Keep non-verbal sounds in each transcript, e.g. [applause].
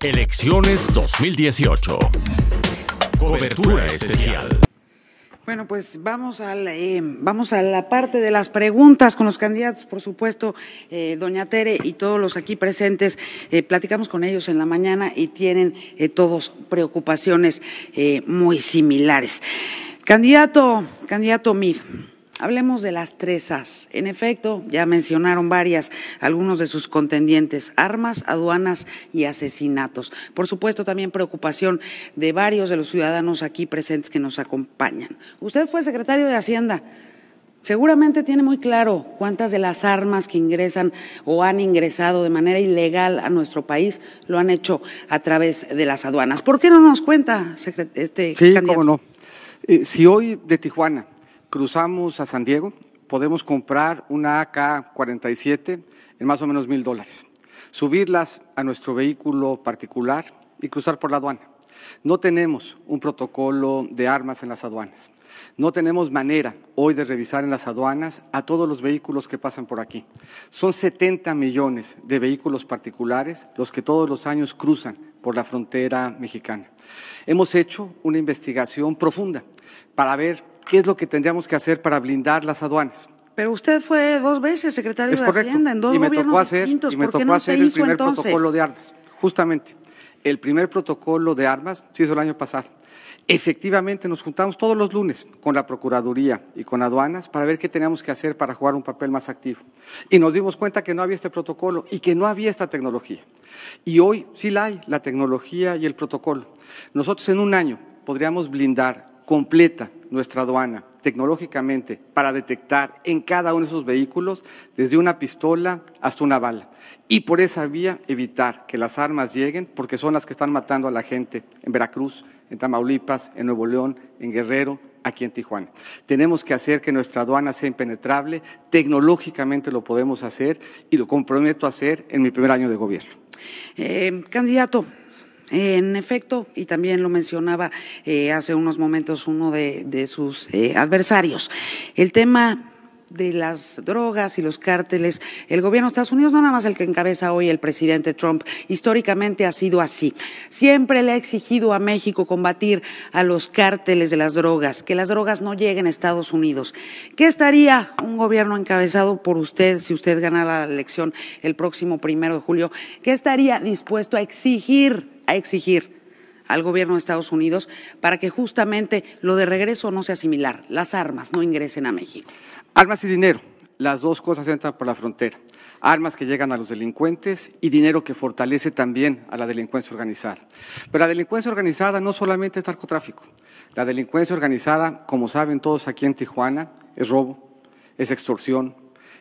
Elecciones 2018. Cobertura especial. Bueno, pues vamos a, la, eh, vamos a la parte de las preguntas con los candidatos, por supuesto, eh, doña Tere y todos los aquí presentes. Eh, platicamos con ellos en la mañana y tienen todos preocupaciones muy similares. Candidato, candidato Mid. Hablemos de las tres As. En efecto, ya mencionaron varias, algunos de sus contendientes, armas, aduanas y asesinatos. Por supuesto, también preocupación de varios de los ciudadanos aquí presentes que nos acompañan. Usted fue secretario de Hacienda. Seguramente tiene muy claro cuántas de las armas que ingresan o han ingresado de manera ilegal a nuestro país lo han hecho a través de las aduanas. ¿Por qué no nos cuenta, este Sí, cómo no. Eh, si hoy de Tijuana cruzamos a San Diego, podemos comprar una AK-47 en más o menos mil dólares, subirlas a nuestro vehículo particular y cruzar por la aduana. No tenemos un protocolo de armas en las aduanas. No tenemos manera hoy de revisar en las aduanas a todos los vehículos que pasan por aquí. Son 70 millones de vehículos particulares los que todos los años cruzan por la frontera mexicana. Hemos hecho una investigación profunda para ver qué es lo que tendríamos que hacer para blindar las aduanas. Pero usted fue dos veces secretario de Hacienda en dos y me tocó hacer, Y me tocó hacer el primer protocolo de armas, justamente. El primer protocolo de armas se hizo el año pasado. Efectivamente, nos juntamos todos los lunes con la Procuraduría y con aduanas para ver qué teníamos que hacer para jugar un papel más activo. Y nos dimos cuenta que no había este protocolo y que no había esta tecnología. Y hoy sí la hay, la tecnología y el protocolo. Nosotros en un año podríamos blindar completa nuestra aduana tecnológicamente para detectar en cada uno de esos vehículos desde una pistola hasta una bala. Y por esa vía evitar que las armas lleguen, porque son las que están matando a la gente en Veracruz, en Tamaulipas, en Nuevo León, en Guerrero, aquí en Tijuana. Tenemos que hacer que nuestra aduana sea impenetrable, tecnológicamente lo podemos hacer y lo comprometo a hacer en mi primer año de gobierno. Eh, candidato, en efecto, y también lo mencionaba eh, hace unos momentos uno de, sus eh, adversarios, el tema de las drogas y los cárteles, el gobierno de Estados Unidos, no nada más el que encabeza hoy el presidente Trump, históricamente ha sido así. Siempre le ha exigido a México combatir a los cárteles de las drogas, que las drogas no lleguen a Estados Unidos. ¿Qué estaría un gobierno encabezado por usted, si usted ganara la elección el próximo primero de julio, qué estaría dispuesto a exigir a exigir al gobierno de Estados Unidos para que justamente lo de regreso no sea similar, las armas no ingresen a México. Armas y dinero, las dos cosas entran por la frontera. Armas que llegan a los delincuentes y dinero que fortalece también a la delincuencia organizada. Pero la delincuencia organizada no solamente es narcotráfico. La delincuencia organizada, como saben todos aquí en Tijuana, es robo, es extorsión,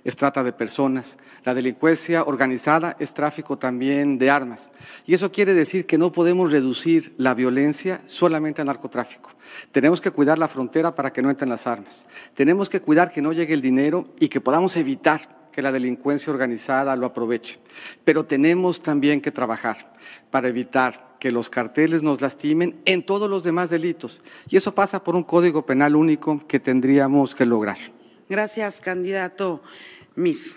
es trata de personas, la delincuencia organizada es tráfico también de armas. Y eso quiere decir que no podemos reducir la violencia solamente al narcotráfico. Tenemos que cuidar la frontera para que no entren las armas. Tenemos que cuidar que no llegue el dinero y que podamos evitar que la delincuencia organizada lo aproveche. Pero tenemos también que trabajar para evitar que los carteles nos lastimen en todos los demás delitos. Y eso pasa por un código penal único que tendríamos que lograr. Gracias, candidato. MIF.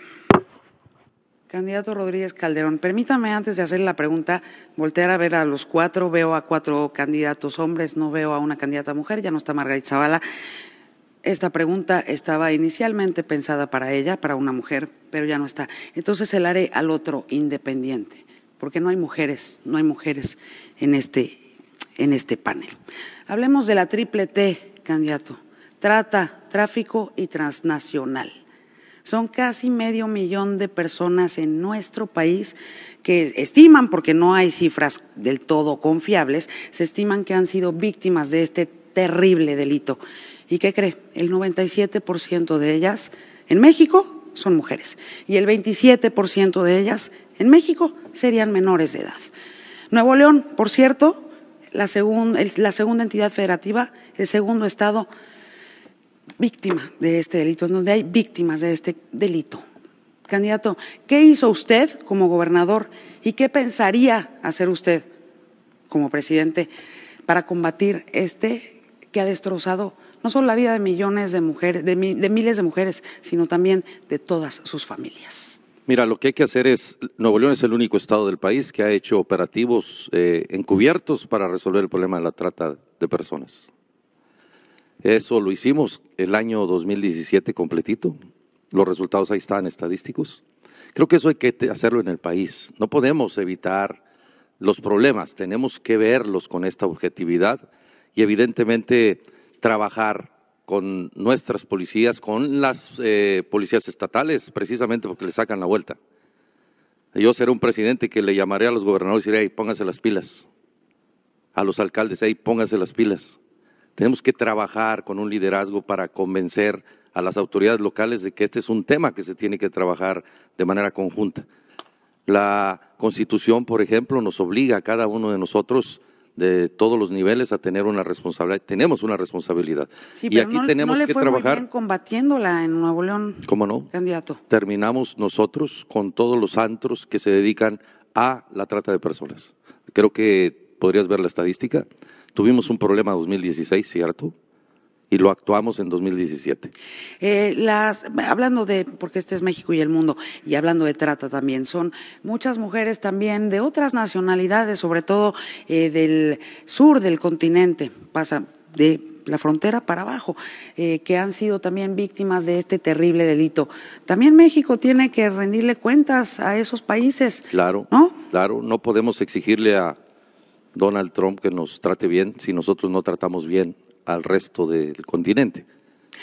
Candidato Rodríguez Calderón, permítame antes de hacer la pregunta voltear a ver a los cuatro. Veo a cuatro candidatos hombres, no veo a una candidata mujer, ya no está Margarita Zavala. Esta pregunta estaba inicialmente pensada para ella, para una mujer, pero ya no está. Entonces se la haré al otro independiente, porque no hay mujeres, no hay mujeres en este, en este panel. Hablemos de la triple T, candidato. Trata, tráfico y transnacional. Son casi medio millón de personas en nuestro país que estiman, porque no hay cifras del todo confiables, se estiman que han sido víctimas de este terrible delito. ¿Y qué cree? El 97% de ellas en México son mujeres y el 27% de ellas en México serían menores de edad. Nuevo León, por cierto, la, la segunda entidad federativa, el segundo estado víctima de este delito, en donde hay víctimas de este delito. Candidato, ¿qué hizo usted como gobernador y qué pensaría hacer usted como presidente para combatir este que ha destrozado no solo la vida de millones de mujeres, de, miles de mujeres, sino también de todas sus familias? Mira, lo que hay que hacer es, Nuevo León es el único estado del país que ha hecho operativos eh, encubiertos para resolver el problema de la trata de personas. Eso lo hicimos el año 2017 completito. Los resultados ahí están estadísticos. Creo que eso hay que hacerlo en el país. No podemos evitar los problemas, tenemos que verlos con esta objetividad y evidentemente trabajar con nuestras policías, con las eh, policías estatales, precisamente porque le sacan la vuelta. Yo seré un presidente que le llamaré a los gobernadores y diré, ahí pónganse las pilas. A los alcaldes, ahí pónganse las pilas. Tenemos que trabajar con un liderazgo para convencer a las autoridades locales de que este es un tema que se tiene que trabajar de manera conjunta. La Constitución, por ejemplo, nos obliga a cada uno de nosotros de todos los niveles a tener una responsabilidad. Tenemos una responsabilidad. y aquí tenemos le que fue trabajar. Muy combatiéndola en Nuevo León. ¿Cómo no? Candidato. Terminamos nosotros con todos los antros que se dedican a la trata de personas. Creo que podrías ver la estadística. Tuvimos un problema en 2016, ¿cierto? y lo actuamos en 2017. Eh, las, hablando de, porque este es México y el mundo, y hablando de trata también, son muchas mujeres también de otras nacionalidades, sobre todo eh, del sur del continente, pasa de la frontera para abajo, eh, que han sido también víctimas de este terrible delito. También México tiene que rendirle cuentas a esos países. Claro, ¿no? claro, no podemos exigirle a Donald Trump que nos trate bien si nosotros no tratamos bien al resto del continente.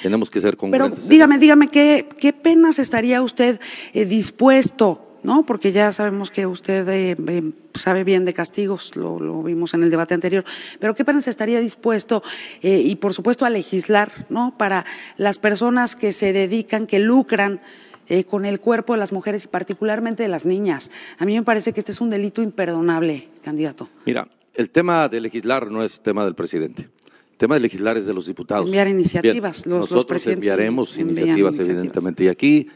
Tenemos que ser congruentes. Pero dígame, dígame, ¿qué, penas estaría usted eh, dispuesto ¿no? Porque ya sabemos que usted eh, eh, sabe bien de castigos, lo, vimos en el debate anterior, pero ¿qué penas estaría dispuesto y por supuesto a legislar, ¿no? Para las personas que se dedican, que lucran con el cuerpo de las mujeres y particularmente de las niñas. A mí me parece que este es un delito imperdonable, candidato. Mira, el tema de legislar no es tema del presidente. El tema de legislar es de los diputados. Enviar iniciativas. los, nosotros enviaremos iniciativas, evidentemente. Y aquí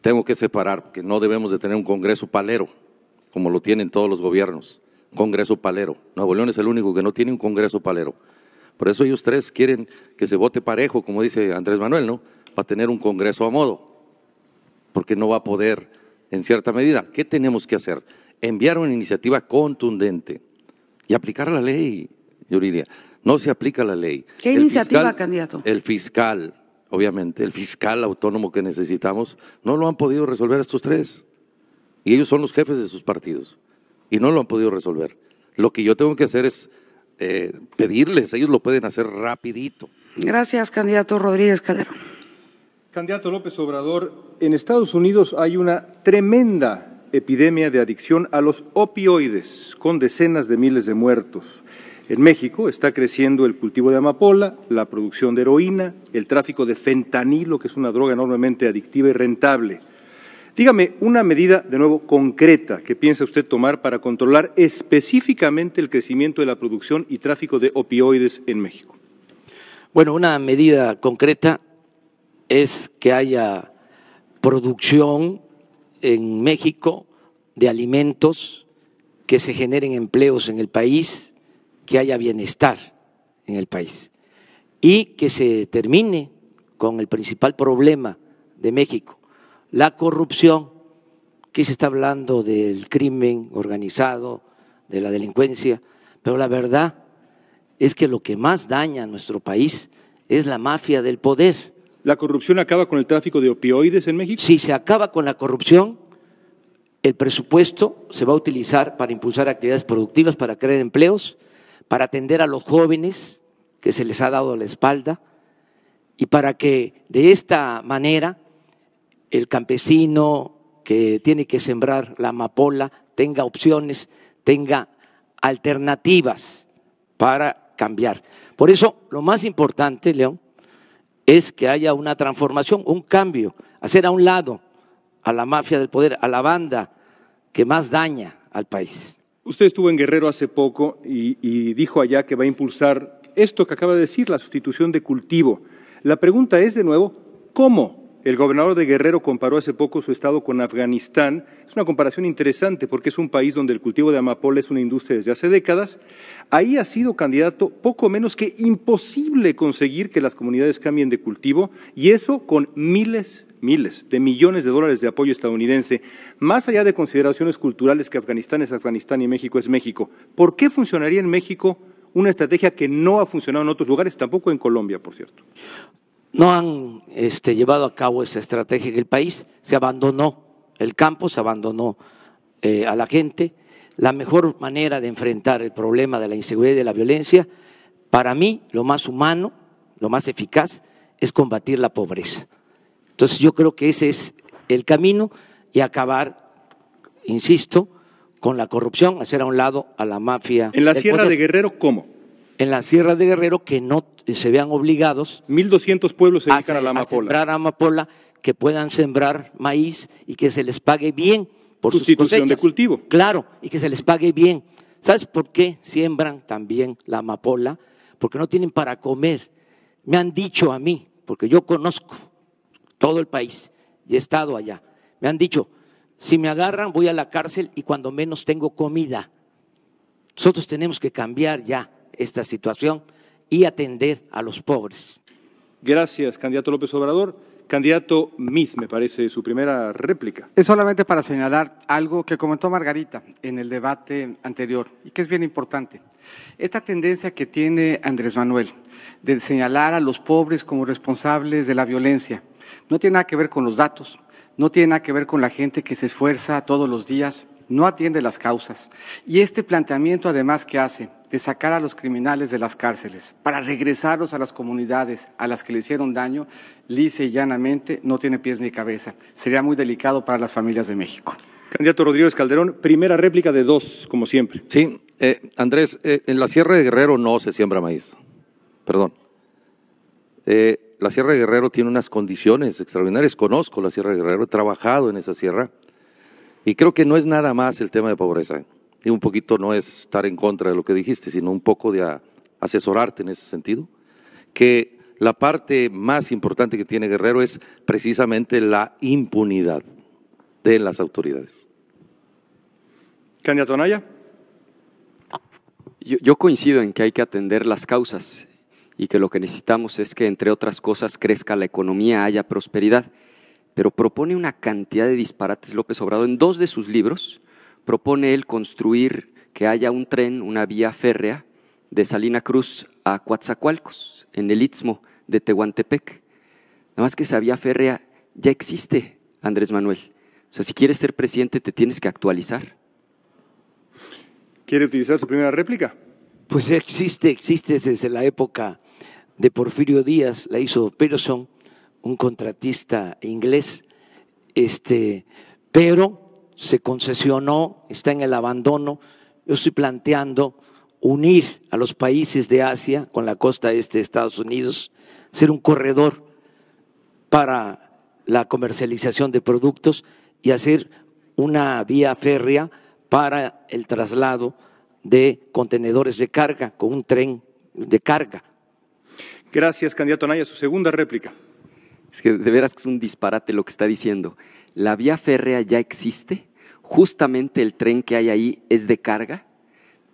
tengo que separar porque no debemos de tener un Congreso palero, como lo tienen todos los gobiernos. Congreso palero. Nuevo León es el único que no tiene un Congreso palero. Por eso ellos tres quieren que se vote parejo, como dice Andrés Manuel, ¿no? Para tener un Congreso a modo, porque no va a poder en cierta medida. ¿Qué tenemos que hacer? Enviar una iniciativa contundente y aplicar la ley, Yuridia. No se aplica la ley. ¿Qué iniciativa, candidato? El fiscal, obviamente, el fiscal autónomo que necesitamos, no lo han podido resolver estos tres. Y ellos son los jefes de sus partidos. Y no lo han podido resolver. Lo que yo tengo que hacer es eh, pedirles, ellos lo pueden hacer rapidito. Gracias, candidato Rodríguez Calderón. Candidato López Obrador, en Estados Unidos hay una tremenda epidemia de adicción a los opioides, con decenas de miles de muertos. En México está creciendo el cultivo de amapola, la producción de heroína, el tráfico de fentanilo, que es una droga enormemente adictiva y rentable. Dígame una medida, de nuevo, concreta que piensa usted tomar para controlar específicamente el crecimiento de la producción y tráfico de opioides en México. Bueno, una medida concreta es que haya producción en México de alimentos, que se generen empleos en el país, que haya bienestar en el país y que se termine con el principal problema de México, la corrupción, que se está hablando del crimen organizado, de la delincuencia, pero la verdad es que lo que más daña a nuestro país es la mafia del poder ¿La corrupción acaba con el tráfico de opioides en México? Si se acaba con la corrupción, el presupuesto se va a utilizar para impulsar actividades productivas, para crear empleos, para atender a los jóvenes que se les ha dado la espalda y para que de esta manera el campesino que tiene que sembrar la amapola tenga opciones, tenga alternativas para cambiar. Por eso, lo más importante, León, es que haya una transformación, un cambio, hacer a un lado a la mafia del poder, a la banda que más daña al país. Usted estuvo en Guerrero hace poco y, y dijo allá que va a impulsar esto que acaba de decir, la sustitución de cultivo. La pregunta es de nuevo, ¿cómo? El gobernador de Guerrero comparó hace poco su estado con Afganistán. Es una comparación interesante porque es un país donde el cultivo de amapola es una industria desde hace décadas. Ahí ha sido candidato poco menos que imposible conseguir que las comunidades cambien de cultivo y eso con miles miles de millones de dólares de apoyo estadounidense, más allá de consideraciones culturales que Afganistán es Afganistán y México es México. ¿Por qué funcionaría en México una estrategia que no ha funcionado en otros lugares, tampoco en Colombia, por cierto? no han este, llevado a cabo esa estrategia en el país, se abandonó el campo, se abandonó eh, a la gente. La mejor manera de enfrentar el problema de la inseguridad y de la violencia, para mí, lo más humano, lo más eficaz, es combatir la pobreza. Entonces yo creo que ese es el camino y acabar, insisto, con la corrupción, hacer a un lado a la mafia. En la Sierra de Guerrero, ¿cómo? en la Sierra de Guerrero que no eh, se vean obligados. 1.200 pueblos a, la sembrar amapola, que puedan sembrar maíz y que se les pague bien por Sustitución de cultivo. Claro, y que se les pague bien. ¿Sabes por qué siembran también la amapola? Porque no tienen para comer. Me han dicho a mí, porque yo conozco todo el país y he estado allá. Me han dicho, si me agarran voy a la cárcel y cuando menos tengo comida. Nosotros tenemos que cambiar ya esta situación y atender a los pobres. Gracias, candidato López Obrador. Candidato Miz, me parece su primera réplica. Es solamente para señalar algo que comentó Margarita en el debate anterior y que es bien importante. Esta tendencia que tiene Andrés Manuel de señalar a los pobres como responsables de la violencia no tiene nada que ver con los datos, no tiene nada que ver con la gente que se esfuerza todos los días no atiende las causas. Y este planteamiento además que hace de sacar a los criminales de las cárceles para regresarlos a las comunidades a las que le hicieron daño, lice y llanamente no tiene pies ni cabeza. Sería muy delicado para las familias de México. Candidato Rodríguez Calderón, primera réplica de dos, como siempre. Sí, eh, Andrés, eh, en la Sierra de Guerrero no se siembra maíz. Perdón. Eh, la Sierra de Guerrero tiene unas condiciones extraordinarias. Conozco la Sierra de Guerrero, he trabajado en esa sierra. Y creo que no es nada más el tema de pobreza. Y un poquito no es estar en contra de lo que dijiste, sino un poco de asesorarte en ese sentido. Que la parte más importante que tiene Guerrero es precisamente la impunidad de las autoridades. Candidato Tonaya? Yo, yo coincido en que hay que atender las causas y que lo que necesitamos es que, entre otras cosas, crezca la economía, haya prosperidad pero propone una cantidad de disparates López Obrador. En dos de sus libros propone él construir que haya un tren, una vía férrea de Salina Cruz a Coatzacoalcos, en el istmo de Tehuantepec. Nada más que esa vía férrea ya existe, Andrés Manuel. O sea, si quieres ser presidente te tienes que actualizar. ¿Quiere utilizar su primera réplica? Pues existe, existe desde la época de Porfirio Díaz, la hizo Peterson un contratista inglés, este, pero se concesionó, está en el abandono. Yo estoy planteando unir a los países de Asia con la costa este de Estados Unidos, ser un corredor para la comercialización de productos y hacer una vía férrea para el traslado de contenedores de carga con un tren de carga. Gracias, candidato Naya, Su segunda réplica. Es que de veras que es un disparate lo que está diciendo. La vía férrea ya existe, justamente el tren que hay ahí es de carga,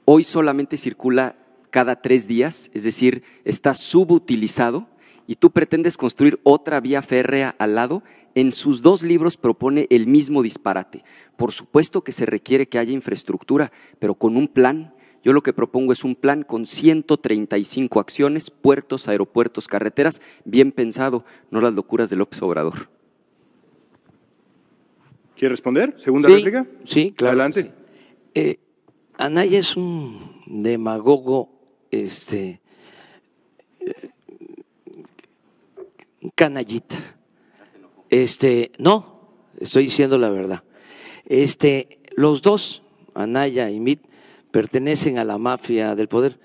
hoy solamente circula cada tres días, es decir, está subutilizado y tú pretendes construir otra vía férrea al lado, en sus dos libros propone el mismo disparate. Por supuesto que se requiere que haya infraestructura, pero con un plan, yo lo que propongo es un plan con 135 acciones, puertos, aeropuertos, carreteras, bien pensado, no las locuras de López Obrador. ¿Quiere responder? ¿Segunda réplica? Sí, claro. Adelante. Eh, Anaya es un demagogo, este, eh, canallita. Este, no, estoy diciendo la verdad. Este, los dos, Anaya y Mit, pertenecen a la mafia del poder.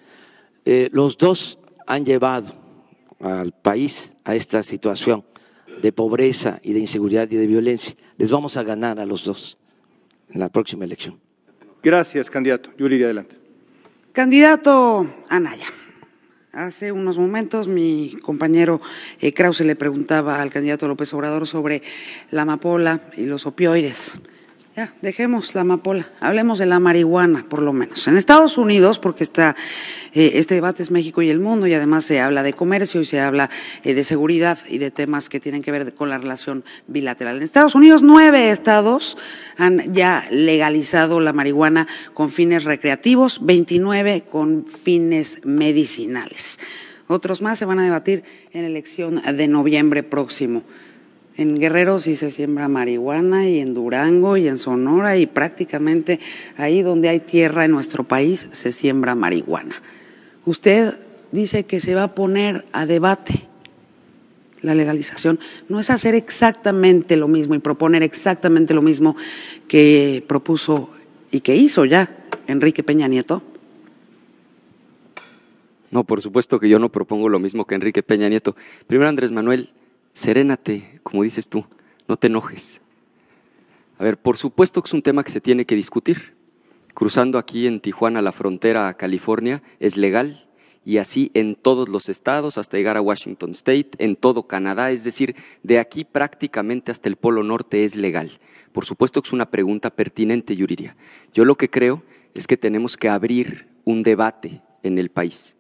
Eh, los dos han llevado al país a esta situación de pobreza y de inseguridad y de violencia. Les vamos a ganar a los dos en la próxima elección. Gracias, candidato. Yuri, adelante. Candidato Anaya. Hace unos momentos mi compañero eh, Krause le preguntaba al candidato López Obrador sobre la amapola y los opioides. Ya, dejemos la amapola, hablemos de la marihuana, por lo menos. En Estados Unidos, porque está, eh, este debate es México y el mundo, y además se habla de comercio y se habla eh, de seguridad y de temas que tienen que ver con la relación bilateral. En Estados Unidos, nueve estados han ya legalizado la marihuana con fines recreativos, 29 con fines medicinales. Otros más se van a debatir en la elección de noviembre próximo. En Guerrero sí se siembra marihuana y en Durango y en Sonora y prácticamente ahí donde hay tierra en nuestro país se siembra marihuana. Usted dice que se va a poner a debate la legalización. No es hacer exactamente lo mismo y proponer exactamente lo mismo que propuso y que hizo ya Enrique Peña Nieto. No, por supuesto que yo no propongo lo mismo que Enrique Peña Nieto. Primero, Andrés Manuel, serénate, como dices tú, no te enojes. A ver, por supuesto que es un tema que se tiene que discutir. Cruzando aquí en Tijuana la frontera a California es legal y así en todos los estados hasta llegar a Washington State, en todo Canadá, es decir, de aquí prácticamente hasta el Polo Norte es legal. Por supuesto que es una pregunta pertinente, Yuriria. Yo lo que creo es que tenemos que abrir un debate en el país.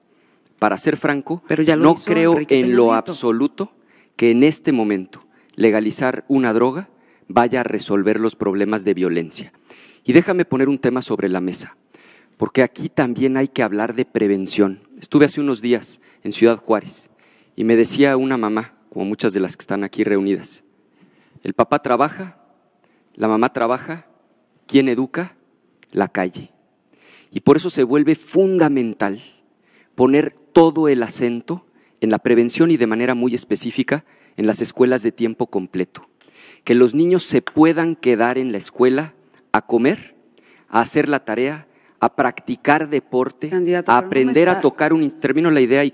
Para ser franco, Pero ya no creo en lo absoluto que en este momento legalizar una droga vaya a resolver los problemas de violencia. Y déjame poner un tema sobre la mesa, porque aquí también hay que hablar de prevención. Estuve hace unos días en Ciudad Juárez y me decía una mamá, como muchas de las que están aquí reunidas, el papá trabaja, la mamá trabaja, ¿quién educa? La calle. Y por eso se vuelve fundamental poner todo el acento en la prevención y de manera muy específica en las escuelas de tiempo completo. Que los niños se puedan quedar en la escuela a comer, a hacer la tarea, a practicar deporte, a aprender a tocar un la idea y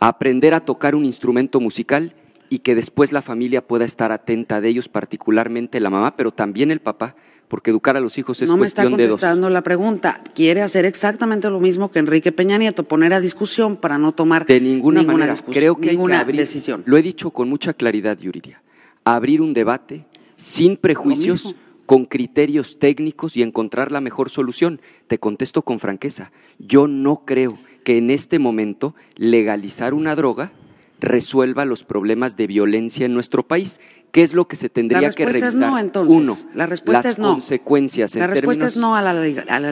aprender a tocar un instrumento musical y que después la familia pueda estar atenta de ellos, particularmente la mamá, pero también el papá, porque educar a los hijos es cuestión de dos. No me está contestando la pregunta. Quiere hacer exactamente lo mismo que Enrique Peña Nieto, poner a discusión para no tomar de ninguna, manera. Creo que decisión. Lo he dicho con mucha claridad, Yuriria. Abrir un debate sin prejuicios con criterios técnicos y encontrar la mejor solución. Te contesto con franqueza, yo no creo que en este momento legalizar una droga resuelva los problemas de violencia en nuestro país. ¿Qué es lo que se tendría que revisar? No, entonces. Uno, la respuesta las es no. consecuencias. En la respuesta es no a la,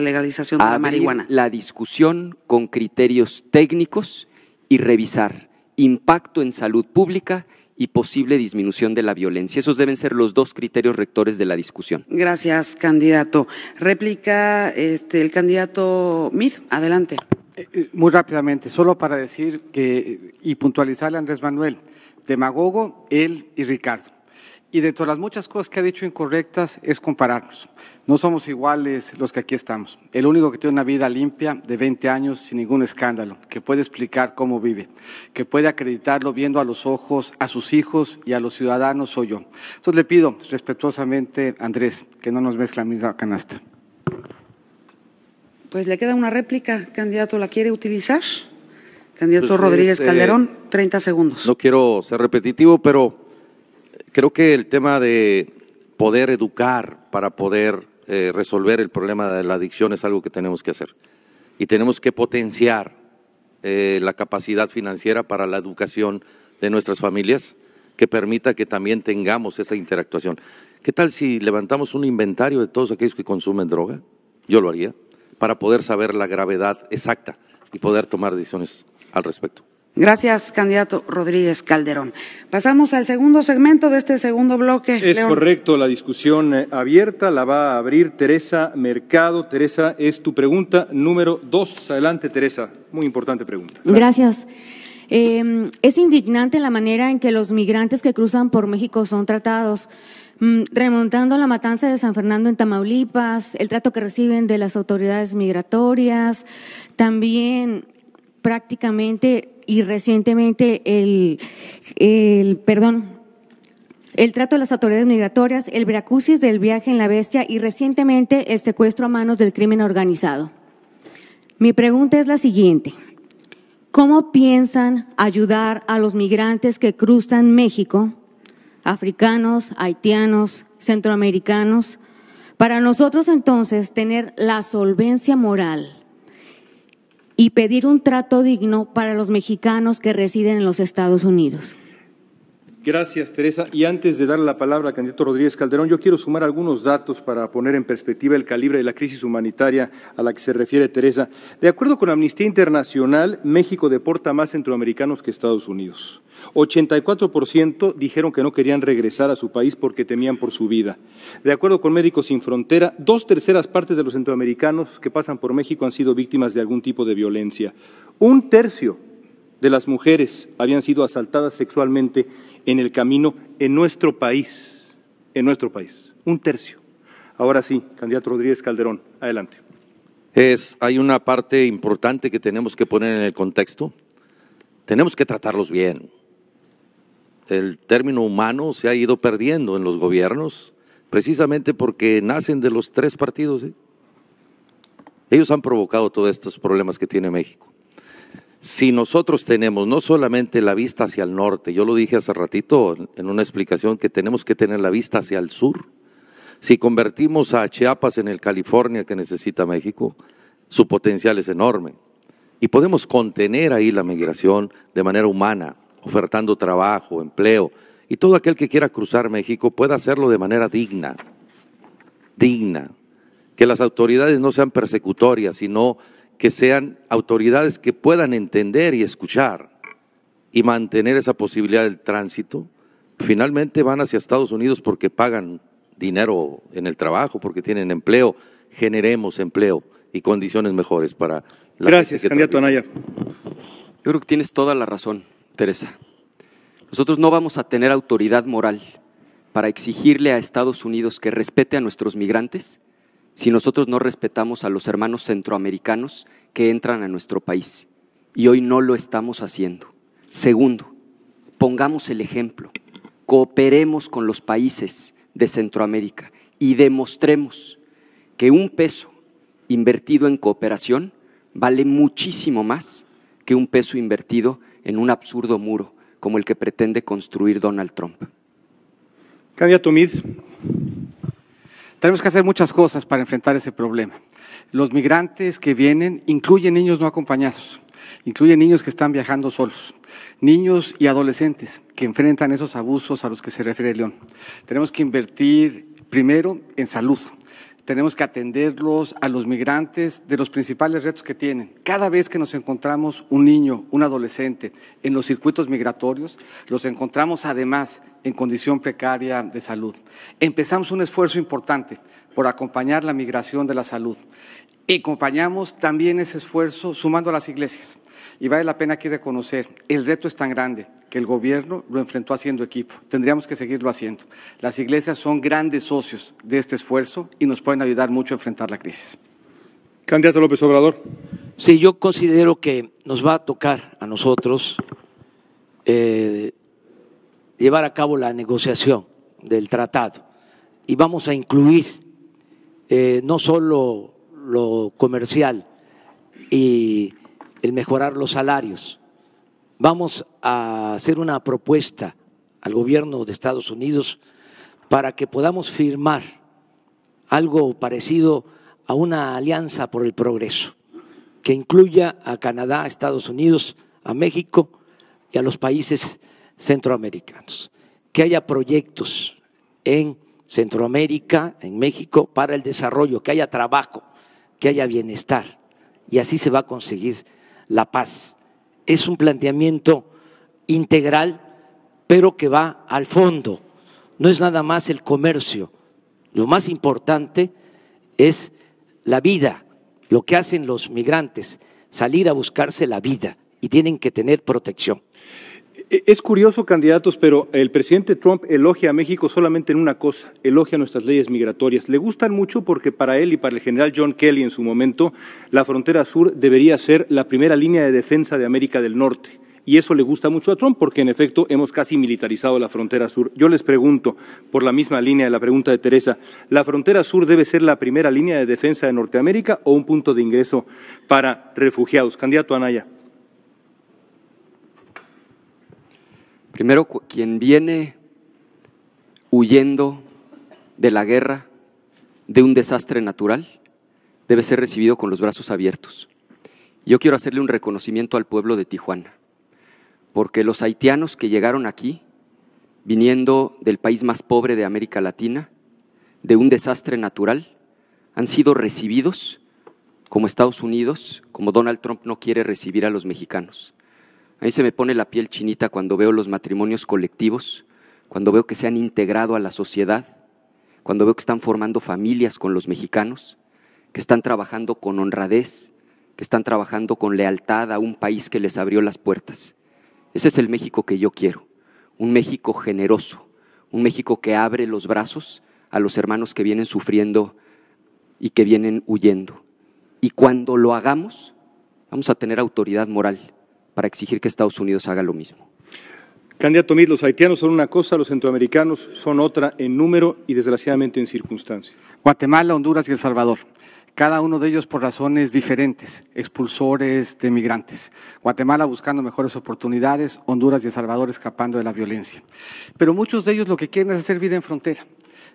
legalización de la marihuana. La discusión con criterios técnicos y revisar impacto en salud pública y posible disminución de la violencia. Esos deben ser los dos criterios rectores de la discusión. Gracias, candidato. Réplica este, el candidato Mith. Adelante. Eh, eh, muy rápidamente, solo para decir que y puntualizarle a Andrés Manuel, demagogo, él y Ricardo y dentro de las muchas cosas que ha dicho incorrectas es compararnos. No somos iguales los que aquí estamos. El único que tiene una vida limpia de 20 años sin ningún escándalo, que puede explicar cómo vive, que puede acreditarlo viendo a los ojos a sus hijos y a los ciudadanos soy yo. Entonces le pido respetuosamente, Andrés, que no nos mezcla la misma canasta. Pues le queda una réplica, candidato, ¿la quiere utilizar? Candidato pues, Rodríguez este, Calderón, 30 segundos. No quiero ser repetitivo, pero Creo que el tema de poder educar para poder eh, resolver el problema de la adicción es algo que tenemos que hacer. Y tenemos que potenciar eh, la capacidad financiera para la educación de nuestras familias que permita que también tengamos esa interactuación. ¿Qué tal si levantamos un inventario de todos aquellos que consumen droga? Yo lo haría, para poder saber la gravedad exacta y poder tomar decisiones al respecto. Gracias, candidato Rodríguez Calderón. Pasamos al segundo segmento de este segundo bloque. Es correcto, la discusión eh, abierta la va a abrir Teresa Mercado. Teresa, es tu pregunta número dos. Adelante, Teresa. Muy importante pregunta. Gracias. Em, es indignante la manera en que los migrantes que cruzan por México son tratados. Mm, remontando la matanza de San Fernando en Tamaulipas, el trato que reciben de las autoridades migratorias, también prácticamente y recientemente el, perdón, el trato de las autoridades migratorias, el bracusis del viaje en la bestia y recientemente el secuestro a manos del crimen organizado. Mi pregunta es la siguiente. ¿Cómo piensan ayudar a los migrantes que cruzan México, africanos, haitianos, centroamericanos, para nosotros entonces tener la solvencia moral y pedir un trato digno para los mexicanos que residen en los Estados Unidos. Gracias, Teresa. Y antes de dar la palabra al candidato Rodríguez Calderón, yo quiero sumar algunos datos para poner en perspectiva el calibre de la crisis humanitaria a la que se refiere Teresa. De acuerdo con Amnistía Internacional, México deporta más centroamericanos que Estados Unidos. 84% dijeron que no querían regresar a su país porque temían por su vida. De acuerdo con Médicos Sin Frontera, dos terceras partes de los centroamericanos que pasan por México han sido víctimas de algún tipo de violencia. Un tercio de las mujeres habían sido asaltadas sexualmente en el camino en nuestro país, en nuestro país. Un tercio. Ahora sí, candidato Rodríguez Calderón, adelante. Es, hay una parte importante que tenemos que poner en el contexto. Tenemos que tratarlos bien. El término humano se ha ido perdiendo en los gobiernos, precisamente porque nacen de los tres partidos. ¿eh? Ellos han provocado todos estos problemas que tiene México si nosotros tenemos no solamente la vista hacia el norte, yo lo dije hace ratito en una explicación que tenemos que tener la vista hacia el sur, si convertimos a Chiapas en el California que necesita México, su potencial es enorme. Y podemos contener ahí la migración de manera humana, ofertando trabajo, empleo, y todo aquel que quiera cruzar México pueda hacerlo de manera digna, digna. Que las autoridades no sean persecutorias, sino que sean autoridades que puedan entender y escuchar y mantener esa posibilidad del tránsito. Finalmente van hacia Estados Unidos porque pagan dinero en el trabajo, porque tienen empleo. Generemos empleo y condiciones mejores para la Gracias, candidato Anaya. Yo creo que tienes toda la razón, Teresa. Nosotros no vamos a tener autoridad moral para exigirle a Estados Unidos que respete a nuestros migrantes si nosotros no respetamos a los hermanos centroamericanos que entran a nuestro país. Y hoy no lo estamos haciendo. Segundo, pongamos el ejemplo, cooperemos con los países de Centroamérica y demostremos que un peso invertido en cooperación vale muchísimo más que un peso invertido en un absurdo muro como el que pretende construir Donald Trump. Tenemos que hacer muchas cosas para enfrentar ese problema. Los migrantes que vienen incluyen niños no acompañados, incluyen niños que están viajando solos, niños y adolescentes que enfrentan esos abusos a los que se refiere León. Tenemos que invertir primero en salud tenemos que atenderlos a los migrantes de los principales retos que tienen. Cada vez que nos encontramos un niño, un adolescente en los circuitos migratorios, los encontramos además en condición precaria de salud. Empezamos un esfuerzo importante por acompañar la migración de la salud. Y acompañamos también ese esfuerzo sumando a las iglesias. Y vale la pena aquí reconocer, el reto es tan grande que el gobierno lo enfrentó haciendo equipo. Tendríamos que seguirlo haciendo. Las iglesias son grandes socios de este esfuerzo y nos pueden ayudar mucho a enfrentar la crisis. Candidato López Obrador. Sí, yo considero que nos va a tocar a nosotros eh, llevar a cabo la negociación del tratado y vamos a incluir eh, no solo lo comercial y el mejorar los salarios. Vamos a hacer una propuesta al gobierno de Estados Unidos para que podamos firmar algo parecido a una alianza por el progreso que incluya a Canadá, a Estados Unidos, a México y a los países centroamericanos. Que haya proyectos en Centroamérica, en México, para el desarrollo, que haya trabajo, que haya bienestar. Y así se va a conseguir la paz. Es un planteamiento integral, pero que va al fondo. No es nada más el comercio. Lo más importante es la vida, lo que hacen los migrantes, salir a buscarse la vida y tienen que tener protección. E, es curioso, candidatos, pero el presidente Trump elogia a México solamente en una cosa, elogia nuestras leyes migratorias. Le gustan mucho porque para él y para el general John Kelly en su momento, la frontera sur debería ser la primera línea de defensa de América del Norte. Y eso le gusta mucho a Trump porque en efecto hemos casi militarizado la frontera sur. Yo les pregunto, por la misma línea de la pregunta de Teresa, ¿la frontera sur debe ser la primera línea de defensa de Norteamérica o un punto de ingreso para refugiados? Candidato Anaya. Primero, quien viene huyendo de la guerra, de un desastre natural, debe ser recibido con los brazos abiertos. Yo quiero hacerle un reconocimiento al pueblo de Tijuana, porque los haitianos que llegaron aquí, viniendo del país más pobre de América Latina, de un desastre natural, han sido recibidos como Estados Unidos, como Donald Trump no quiere recibir a los mexicanos. A mí se me pone la piel chinita cuando veo los matrimonios colectivos, cuando veo que se han integrado a la sociedad, cuando veo que están formando familias con los mexicanos, que están trabajando con honradez, que están trabajando con lealtad a un país que les abrió las puertas. Ese es el México que yo quiero, un México generoso, un México que abre los brazos a los hermanos que vienen sufriendo y que vienen huyendo. Y cuando lo hagamos, vamos a tener autoridad moral para exigir que Estados Unidos haga lo mismo. Candidato Mid, los haitianos son una cosa, los centroamericanos son otra en número y desgraciadamente en circunstancias. Guatemala, Honduras y El Salvador cada uno de ellos por razones diferentes, expulsores de migrantes. Guatemala buscando mejores oportunidades, Honduras y El Salvador escapando de la violencia. Pero muchos de ellos lo que quieren es hacer vida en frontera.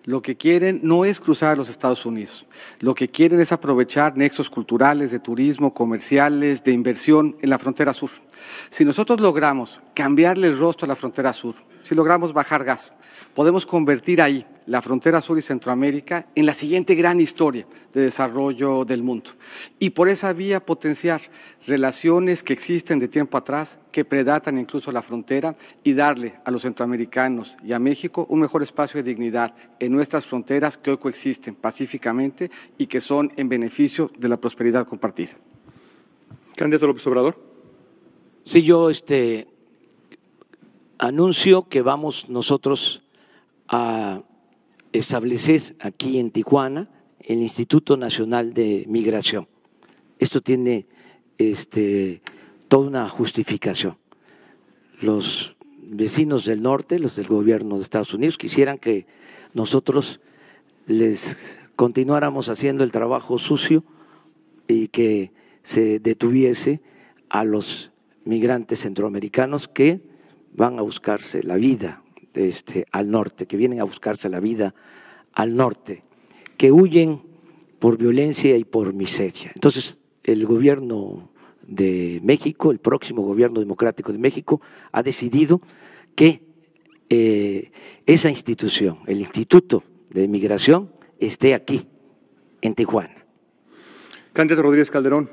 Lo que quieren no es cruzar los Estados Unidos, lo que quieren es aprovechar nexos culturales, de turismo, comerciales, de inversión en la frontera sur. Si nosotros logramos cambiarle el rostro a la frontera sur, si logramos bajar gas, podemos convertir ahí la frontera sur y Centroamérica en la siguiente gran historia de desarrollo del mundo. Y por esa vía potenciar relaciones que existen de tiempo atrás, que predatan incluso la frontera, y darle a los centroamericanos y a México un mejor espacio de dignidad en nuestras fronteras que hoy coexisten pacíficamente y que son en beneficio de la prosperidad compartida. Candidato López Obrador. Sí, yo este, anuncio que vamos nosotros a establecer aquí en Tijuana el Instituto Nacional de Migración. Esto tiene este, toda una justificación. Los vecinos del norte, los del gobierno de Estados Unidos, quisieran que nosotros les continuáramos haciendo el trabajo sucio y que se detuviese a los migrantes centroamericanos que van a buscarse la vida este, al norte, que vienen a buscarse la vida al norte, que huyen por violencia y por miseria. Entonces, el gobierno de México, el próximo gobierno democrático de México, ha decidido que eh, esa institución, el Instituto de Migración, esté aquí, en Tijuana. Cándido Rodríguez Calderón.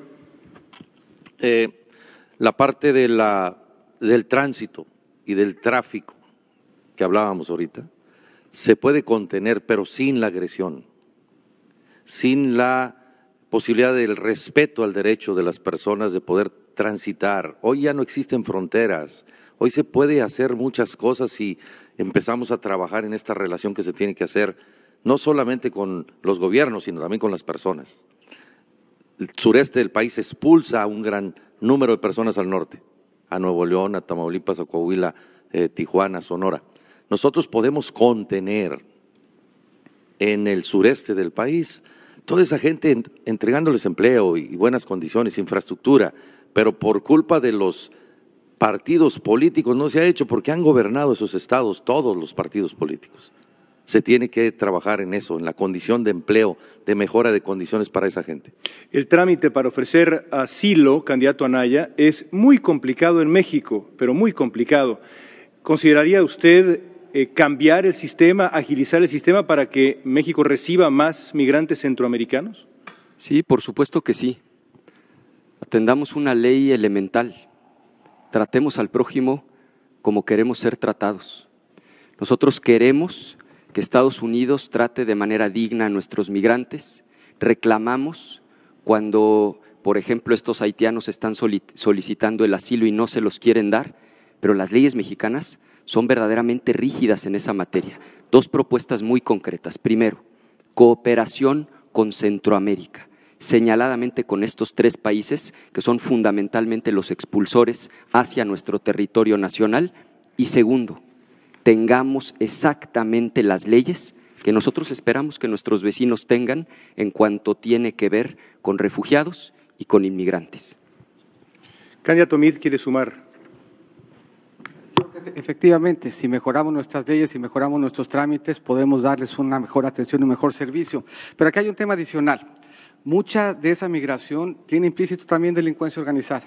Eh, la parte de la, del tránsito y del tráfico que hablábamos ahorita, se puede contener, pero sin la agresión, sin la posibilidad del respeto al derecho de las personas de poder transitar. Hoy ya no existen fronteras, hoy se puede hacer muchas cosas si empezamos a trabajar en esta relación que se tiene que hacer, no solamente con los gobiernos, sino también con las personas. El sureste del país expulsa a un gran número de personas al norte a Nuevo León, a Tamaulipas, a Coahuila, eh, Tijuana, Sonora. Nosotros podemos contener en el sureste del país toda esa gente entregándoles empleo y buenas condiciones, infraestructura, pero por culpa de los partidos políticos no se ha hecho porque han gobernado esos estados todos los partidos políticos se tiene que trabajar en eso, en la condición de empleo, de mejora de condiciones para esa gente. El trámite para ofrecer asilo, candidato Anaya, es muy complicado en México, pero muy complicado. ¿Consideraría usted eh, cambiar el sistema, agilizar el sistema para que México reciba más migrantes centroamericanos? Sí, por supuesto que sí. Atendamos una ley elemental. Tratemos al prójimo como queremos ser tratados. Nosotros queremos que Estados Unidos trate de manera digna a nuestros migrantes. Reclamamos cuando, por ejemplo, estos haitianos están solicitando el asilo y no se los quieren dar, pero las leyes mexicanas son verdaderamente rígidas en esa materia. Dos propuestas muy concretas. Primero, cooperación con Centroamérica, señaladamente con estos tres países que son fundamentalmente los expulsores hacia nuestro territorio nacional. Y segundo, tengamos exactamente las leyes que nosotros esperamos que nuestros vecinos tengan en cuanto tiene que ver con refugiados y con inmigrantes. Candia Tomir quiere sumar. Efectivamente, si mejoramos nuestras leyes, y mejoramos nuestros trámites, podemos darles una mejor atención, y un mejor servicio. Pero aquí hay un tema adicional. Mucha de esa migración tiene implícito también delincuencia organizada.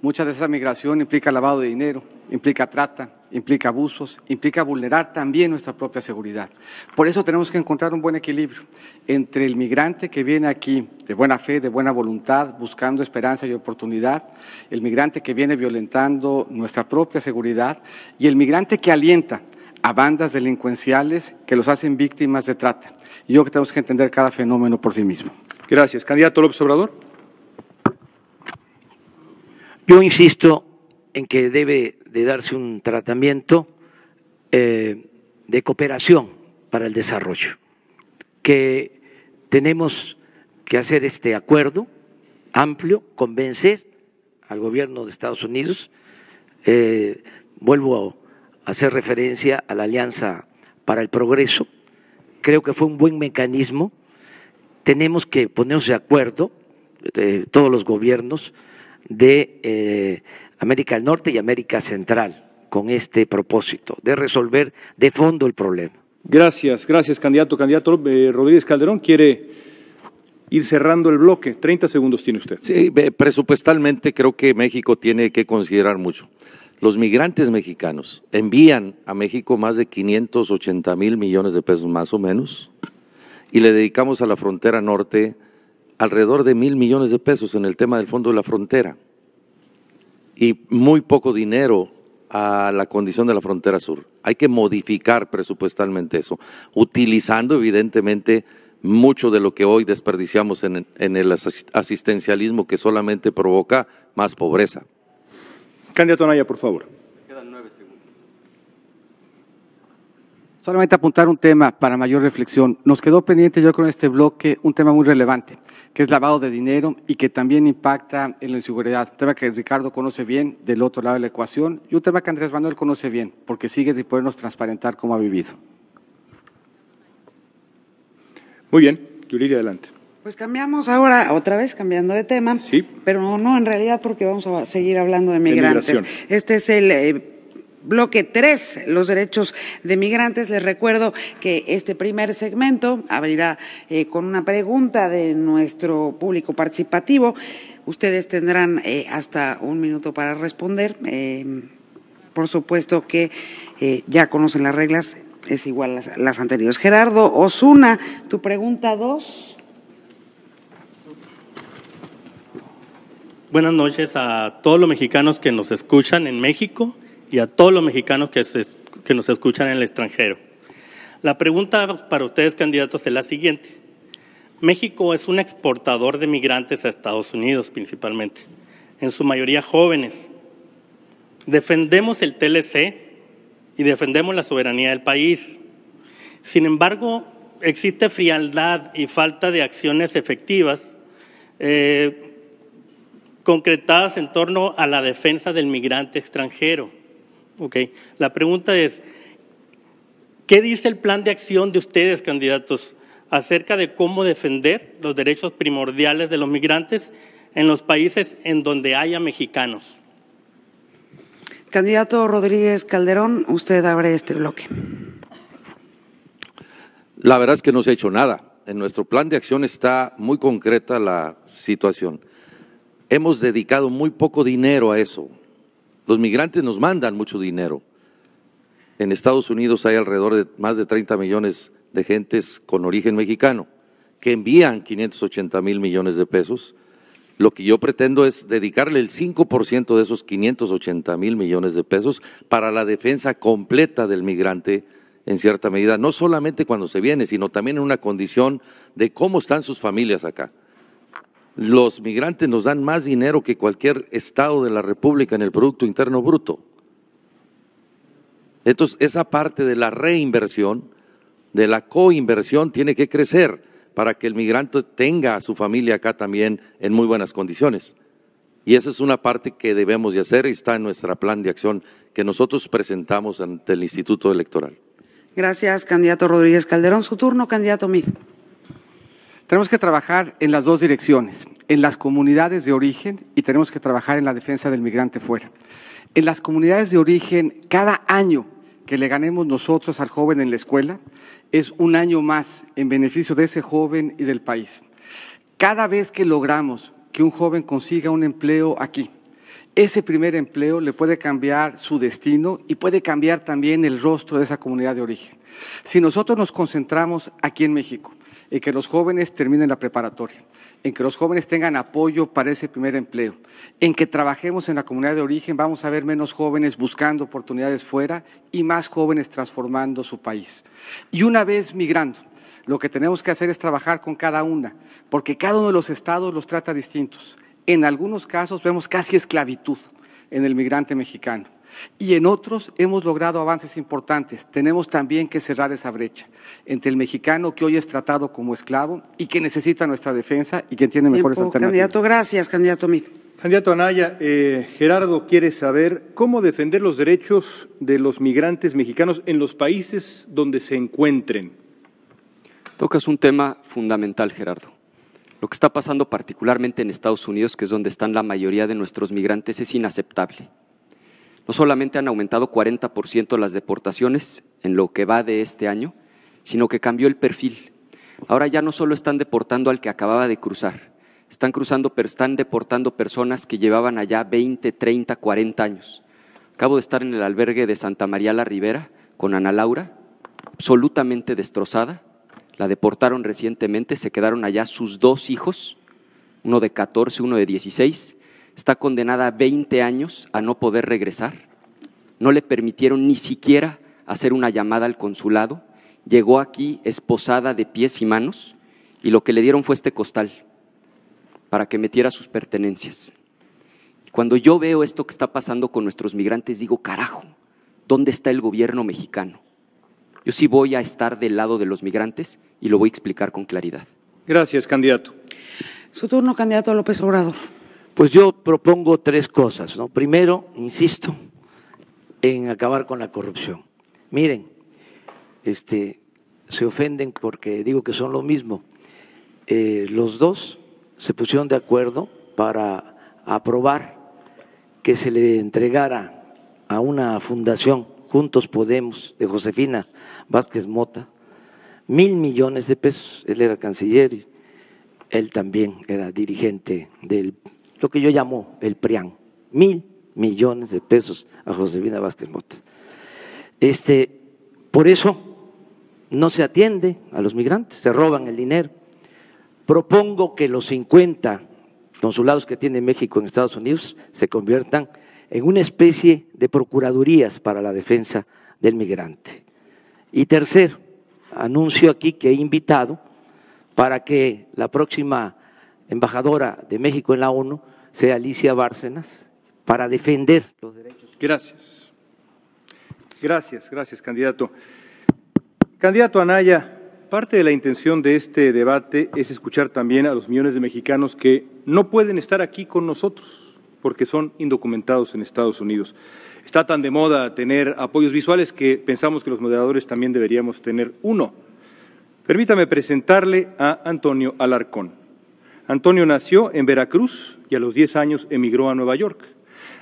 Mucha de esa migración implica lavado de dinero, implica trata, implica abusos, implica vulnerar también nuestra propia seguridad. Por eso tenemos que encontrar un buen equilibrio entre el migrante que viene aquí de buena fe, de buena voluntad, buscando esperanza y oportunidad, el migrante que viene violentando nuestra propia seguridad y el migrante que alienta a bandas delincuenciales que los hacen víctimas de trata. Y yo creo que tenemos que entender cada fenómeno por sí mismo. Gracias. Candidato López Obrador. Yo insisto en que debe de darse un tratamiento eh, de cooperación para el desarrollo, que tenemos que hacer este acuerdo amplio, convencer al gobierno de Estados Unidos. Eh, vuelvo a hacer referencia a la Alianza para el Progreso. Creo que fue un buen mecanismo. Tenemos que ponernos de acuerdo, eh, todos los gobiernos, de América del Norte y América Central con este propósito de resolver de fondo el problema. Gracias, gracias, candidato. Candidato eh, Rodríguez Calderón quiere ir cerrando el bloque. 30 segundos tiene usted. Sí, presupuestalmente creo que México tiene que considerar mucho. Los migrantes mexicanos envían a México más de 580 mil millones de pesos más o menos y le dedicamos a la frontera norte alrededor de mil millones de pesos en el tema del fondo de la frontera y muy poco dinero a la condición de la frontera sur. Hay que modificar presupuestalmente eso, utilizando evidentemente mucho de lo que hoy desperdiciamos en, el asistencialismo que solamente provoca más pobreza. Candidato Anaya, por favor. Solamente apuntar un tema para mayor reflexión. Nos quedó pendiente yo con este bloque un tema muy relevante, que es lavado de dinero y que también impacta en la inseguridad. Un tema que Ricardo conoce bien del otro lado de la ecuación y un tema que Andrés Manuel conoce bien, porque sigue de podernos transparentar cómo ha vivido. Muy bien, Yuriria, adelante. Pues cambiamos ahora, otra vez cambiando de tema, sí. pero no en realidad porque vamos a seguir hablando de migrantes. este es el eh, bloque 3, los derechos de migrantes. Les recuerdo que este primer segmento abrirá eh, con una pregunta de nuestro público participativo. Ustedes tendrán eh, hasta un minuto para responder. Em, por supuesto que eh, ya conocen las reglas, es igual las, las anteriores. Gerardo Osuna, tu pregunta 2. Buenas noches a todos los mexicanos que nos escuchan en México y a todos los mexicanos que, nos escuchan en el extranjero. La pregunta para ustedes, candidatos, es la siguiente. México es un exportador de migrantes a Estados Unidos principalmente, en su mayoría jóvenes. Defendemos el TLC y defendemos la soberanía del país. Sin embargo, existe frialdad y falta de acciones efectivas eh, concretadas en torno a la defensa del migrante extranjero la pregunta es, ¿qué dice el plan de acción de ustedes, candidatos, acerca de cómo defender los derechos primordiales de los migrantes en los países en donde haya mexicanos? Candidato Rodríguez Calderón, usted abre este bloque. La verdad es que no se ha hecho nada. En nuestro plan de acción está muy concreta la situación. Hemos dedicado muy poco dinero a eso. Los migrantes nos mandan mucho dinero. En Estados Unidos hay alrededor de más de 30 millones de gentes con origen mexicano que envían 580 mil millones de pesos. Lo que yo pretendo es dedicarle el 5% de esos 580 mil millones de pesos para la defensa completa del migrante en cierta medida, no solamente cuando se viene, sino también en una condición de cómo están sus familias acá los migrantes nos dan más dinero que cualquier estado de la República en el Producto Interno Bruto. Entonces, esa parte de la reinversión, de la coinversión, tiene que crecer para que el migrante tenga a su familia acá también en muy buenas condiciones. Y esa es una parte que debemos de hacer y está en nuestro plan de acción que nosotros presentamos ante el Instituto Electoral. Gracias, candidato Rodríguez Calderón. Su turno, candidato Mid. Tenemos que trabajar en las dos direcciones, en las comunidades de origen y tenemos que trabajar en la defensa del migrante fuera. En las comunidades de origen, cada año que le ganemos nosotros al joven en la escuela es un año más en beneficio de ese joven y del país. Cada vez que logramos que un joven consiga un empleo aquí, ese primer empleo le puede cambiar su destino y puede cambiar también el rostro de esa comunidad de origen. Si nosotros nos concentramos aquí en México en que los jóvenes terminen la preparatoria, en que los jóvenes tengan apoyo para ese primer empleo, en que trabajemos en la comunidad de origen, vamos a ver menos jóvenes buscando oportunidades fuera y más jóvenes transformando su país. Y una vez migrando, lo que tenemos que hacer es trabajar con cada una, porque cada uno de los estados los trata distintos. En algunos casos vemos casi esclavitud en el migrante mexicano y en otros hemos logrado avances importantes. Tenemos también que cerrar esa brecha entre el mexicano que hoy es tratado como esclavo y que necesita nuestra defensa y que tiene mejores alternativas. Candidato, gracias, candidato Candidato Anaya, eh, Gerardo quiere saber cómo defender los derechos de los migrantes mexicanos en los países donde se encuentren. Tocas un tema fundamental, Gerardo. Lo que está pasando particularmente en Estados Unidos, que es donde están la mayoría de nuestros migrantes, es inaceptable no solamente han aumentado 40% las deportaciones en lo que va de este año, sino que cambió el perfil. Ahora ya no solo están deportando al que acababa de cruzar, están cruzando, pero están deportando personas que llevaban allá 20, 30, 40 años. Acabo de estar en el albergue de Santa María la Ribera con Ana Laura, absolutamente destrozada. La deportaron recientemente, se quedaron allá sus dos hijos, uno de 14, uno de 16, está condenada a 20 años a no poder regresar. No le permitieron ni siquiera hacer una llamada al consulado. Llegó aquí esposada de pies y manos y lo que le dieron fue este costal para que metiera sus pertenencias. cuando yo veo esto que está pasando con nuestros migrantes, digo, carajo, ¿dónde está el gobierno mexicano? Yo sí voy a estar del lado de los migrantes y lo voy a explicar con claridad. Gracias, candidato. Su turno, candidato López Obrador. Pues yo propongo tres cosas. ¿no? Primero, insisto, en acabar con la corrupción. Miren, este, se ofenden porque digo que son lo mismo. Eh, los dos se pusieron de acuerdo para aprobar que se le entregara a una fundación, Juntos Podemos, de Josefina Vázquez Mota, mil millones de pesos. Él era canciller, él también era dirigente del lo que yo llamo el PRIAN. Mil millones de pesos a Josefina Vázquez Mota. Este, por eso no se atiende a los migrantes, se roban el dinero. Propongo que los 50 consulados que tiene México en Estados Unidos se conviertan en una especie de procuradurías para la defensa del migrante. Y tercero, anuncio aquí que he invitado para que la próxima embajadora de México en la ONU sea Alicia Bárcenas para defender los derechos. Gracias. Gracias, gracias, candidato. Candidato Anaya, parte de la intención de este debate es escuchar también a los millones de mexicanos que no pueden estar aquí con nosotros porque son indocumentados en Estados Unidos. Está tan de moda tener apoyos visuales que pensamos que los moderadores también deberíamos tener uno. Permítame presentarle a Antonio Alarcón. Antonio nació en Veracruz y a los 10 años emigró a Nueva York.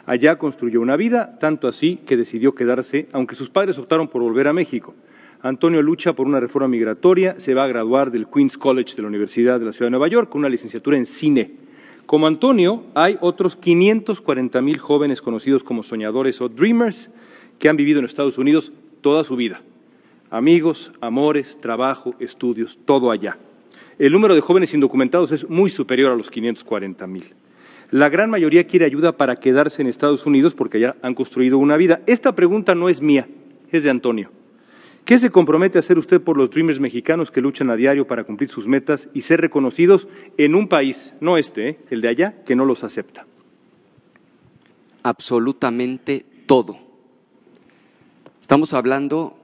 Allá construyó una vida, tanto así que decidió quedarse, aunque sus padres optaron por volver a México. Antonio lucha por una reforma migratoria, se va a graduar del Queens College de la Universidad de la Ciudad de Nueva York con una licenciatura en cine. Como Antonio, hay otros 540 mil jóvenes conocidos como soñadores o dreamers que han vivido en Estados Unidos toda su vida. Amigos, amores, trabajo, estudios, todo allá. El número de jóvenes indocumentados es muy superior a los 540 mil. La gran mayoría quiere ayuda para quedarse en Estados Unidos porque ya han construido una vida. Esta pregunta no es mía, es de Antonio. ¿Qué se compromete a hacer usted por los Dreamers mexicanos que luchan a diario para cumplir sus metas y ser reconocidos en un país, no este, eh, el de allá, que no los acepta? Absolutamente todo. Estamos hablando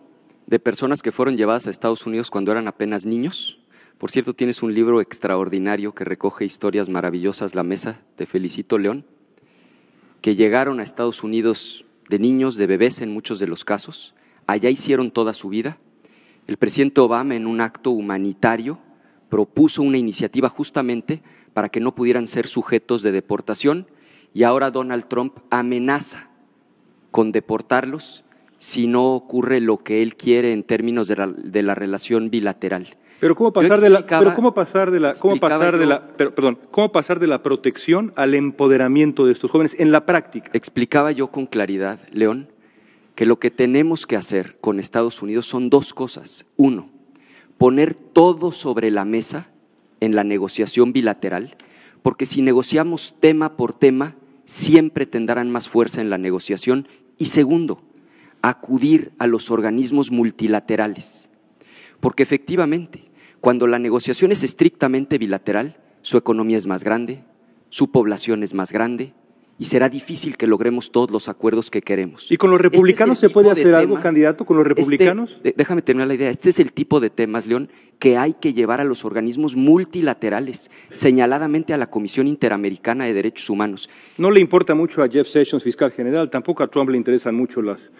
de personas que fueron llevadas a Estados Unidos cuando eran apenas niños, por cierto, tienes un libro extraordinario que recoge historias maravillosas, La Mesa, te felicito, León, que llegaron a Estados Unidos de niños, de bebés en muchos de los casos, allá hicieron toda su vida. El presidente Obama, en un acto humanitario, propuso una iniciativa justamente para que no pudieran ser sujetos de deportación y ahora Donald Trump amenaza con deportarlos si no ocurre lo que él quiere en términos de la, de la relación bilateral. Pero cómo pasar de la cómo pasar de la cómo pasar de la protección al empoderamiento de estos jóvenes en la práctica. Explicaba yo con claridad, León, que lo que tenemos que hacer con Estados Unidos son dos cosas. Uno, poner todo sobre la mesa en la negociación bilateral, porque si negociamos tema por tema, siempre tendrán más fuerza en la negociación. Y segundo, acudir a los organismos multilaterales porque efectivamente, cuando la negociación es estrictamente bilateral, su economía es más grande, su población es más grande y será difícil que logremos todos los acuerdos que queremos. ¿Y con los este republicanos se puede hacer algo, candidato, con los este, republicanos? déjame terminar la idea. Este es el tipo de temas, León, que hay que llevar a los organismos multilaterales, señaladamente a la Comisión Interamericana de Derechos Humanos. No le importa mucho a Jeff Sessions, fiscal general, tampoco a Trump le interesan mucho las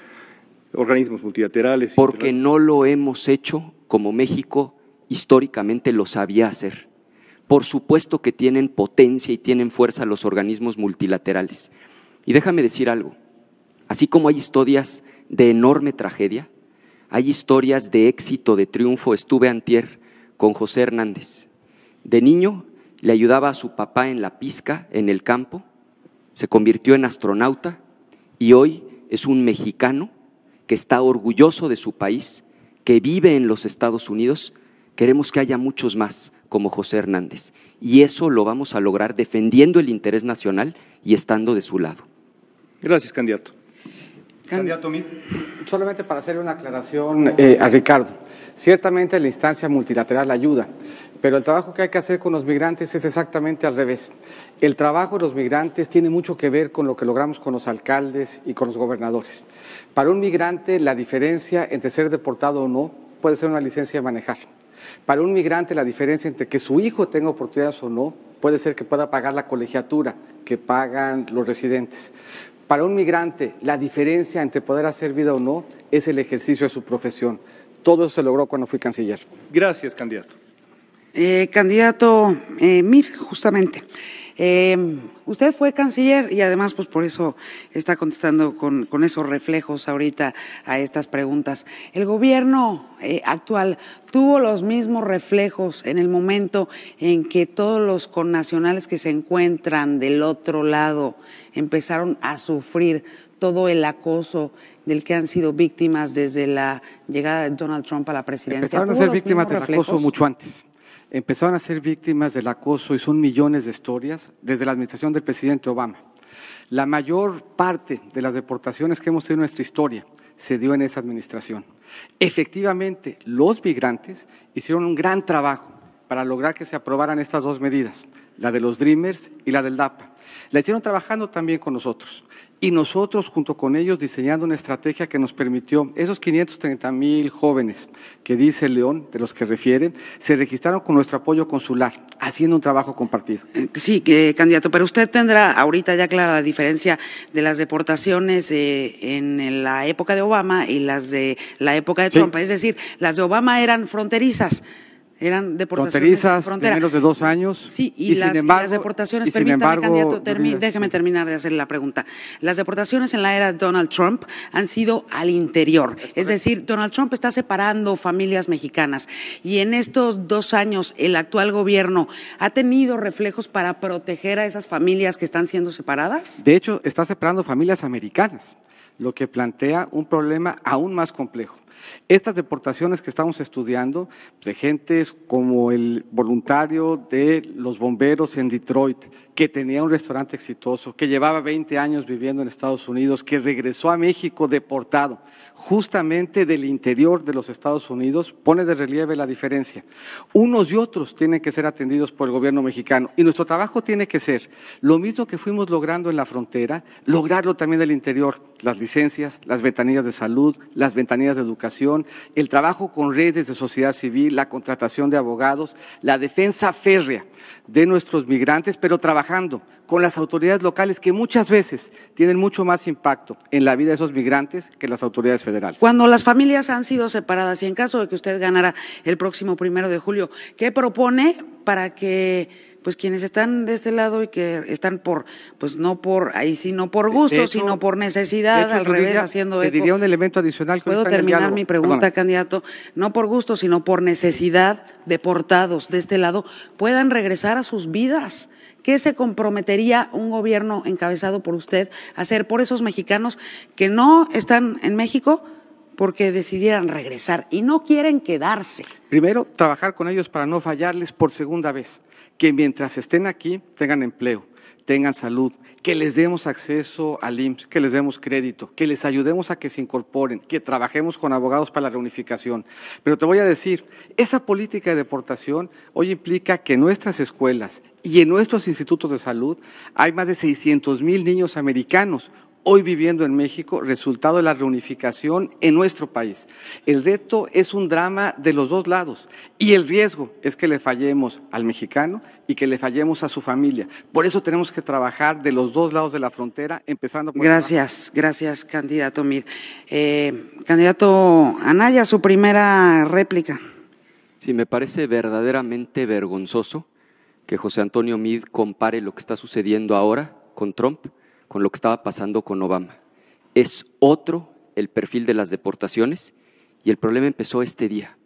organismos multilaterales. Porque no lo hemos hecho como México históricamente lo sabía hacer. Por supuesto que tienen potencia y tienen fuerza los organismos multilaterales. Y déjame decir algo, así como hay historias de enorme tragedia, hay historias de éxito, de triunfo. Estuve antier con José Hernández. De niño le ayudaba a su papá en la pizca, en el campo, se convirtió en astronauta y hoy es un mexicano que está orgulloso de su país, que vive en los Estados Unidos, queremos que haya muchos más como José Hernández. Y eso lo vamos a lograr defendiendo el interés nacional y estando de su lado. Gracias, candidato. Candidato Mil? Solamente para hacerle una aclaración eh, a Ricardo. Ciertamente la instancia multilateral ayuda, pero el trabajo que hay que hacer con los migrantes es exactamente al revés. El trabajo de los migrantes tiene mucho que ver con lo que logramos con los alcaldes y con los gobernadores. Para un migrante, la diferencia entre ser deportado o no puede ser una licencia de manejar. Para un migrante, la diferencia entre que su hijo tenga oportunidades o no puede ser que pueda pagar la colegiatura que pagan los residentes. Para un migrante, la diferencia entre poder hacer vida o no es el ejercicio de su profesión. Todo eso se logró cuando fui canciller. Gracias, candidato. Eh, candidato eh, Mir, justamente. Em, usted fue canciller y además, pues por eso está contestando con, esos reflejos ahorita a estas preguntas. ¿El gobierno eh, actual tuvo los mismos reflejos en el momento en que todos los connacionales que se encuentran del otro lado empezaron a sufrir todo el acoso del que han sido víctimas desde la llegada de Donald Trump a la presidencia. Empezaron a ser víctimas del acoso mucho antes empezaron a ser víctimas del acoso y son millones de historias desde la administración del presidente Obama. La mayor parte de las deportaciones que hemos tenido en nuestra historia se dio en esa administración. Efectivamente, los migrantes hicieron un gran trabajo para lograr que se aprobaran estas dos medidas, la de los Dreamers y la del DAPA. La hicieron trabajando también con nosotros y nosotros junto con ellos diseñando una estrategia que nos permitió, esos 530 mil jóvenes que dice León, de los que refiere, se registraron con nuestro apoyo consular, haciendo un trabajo compartido. Sí, candidato, pero usted tendrá ahorita ya clara la diferencia de las deportaciones eh, en la época de Obama y las de la época de Trump. Es decir, las de Obama eran fronterizas. Eran deportaciones de de menos de dos años. Sí, y, las, deportaciones, permítame, candidato, déjeme terminar de hacerle la pregunta. Las deportaciones en la era de Donald Trump han sido al interior. es decir, Donald Trump está separando familias mexicanas. Y en estos dos años, el actual gobierno ha tenido reflejos para proteger a esas familias que están siendo separadas. De hecho, está separando familias americanas, lo que plantea un problema aún más complejo estas deportaciones que estamos estudiando, pues, de gentes como el voluntario de los bomberos en Detroit, que tenía un restaurante exitoso, que llevaba 20 años viviendo en Estados Unidos, que regresó a México deportado, justamente del interior de los Estados Unidos, pone de relieve la diferencia. Unos y otros tienen que ser atendidos por el gobierno mexicano y nuestro trabajo tiene que ser lo mismo que fuimos logrando en la frontera, lograrlo también del interior, las licencias, las ventanillas de salud, las ventanillas de educación, el trabajo con redes de sociedad civil, la contratación de abogados, la defensa férrea de nuestros migrantes, pero trabajar trabajando con las autoridades locales que muchas veces tienen mucho más impacto en la vida de esos migrantes que las autoridades federales. Cuando las familias han sido separadas y en caso de que usted ganara el próximo primero de julio, ¿qué propone para que pues quienes están de este lado y que están por, pues no por, ahí sí, por gusto, sino por necesidad, al revés, haciendo eco. Te diría un elemento adicional. Que Puedo terminar mi pregunta, candidato. No por gusto, sino por necesidad, deportados de este lado puedan regresar a sus vidas ¿Qué se comprometería un gobierno encabezado por usted a hacer por esos mexicanos que no están en México porque decidieran regresar y no quieren quedarse? Primero, trabajar con ellos para no fallarles por segunda vez, que mientras estén aquí tengan empleo, tengan salud, que les demos acceso al IMSS, que les demos crédito, que les ayudemos a que se incorporen, que trabajemos con abogados para la reunificación. Pero te voy a decir, esa política de deportación hoy implica que nuestras escuelas y en nuestros institutos de salud hay más de 600 mil niños americanos hoy viviendo en México, resultado de la reunificación en nuestro país. El reto es un drama de los dos lados y el riesgo es que le fallemos al mexicano y que le fallemos a su familia. Por eso tenemos que trabajar de los dos lados de la frontera, empezando por... Gracias, gracias, candidato Mir. Eh, candidato Anaya, su primera réplica. Sí, me parece verdaderamente vergonzoso que José Antonio Mid compare lo que está sucediendo ahora con Trump con lo que estaba pasando con Obama. Es otro el perfil de las deportaciones y el problema empezó este día.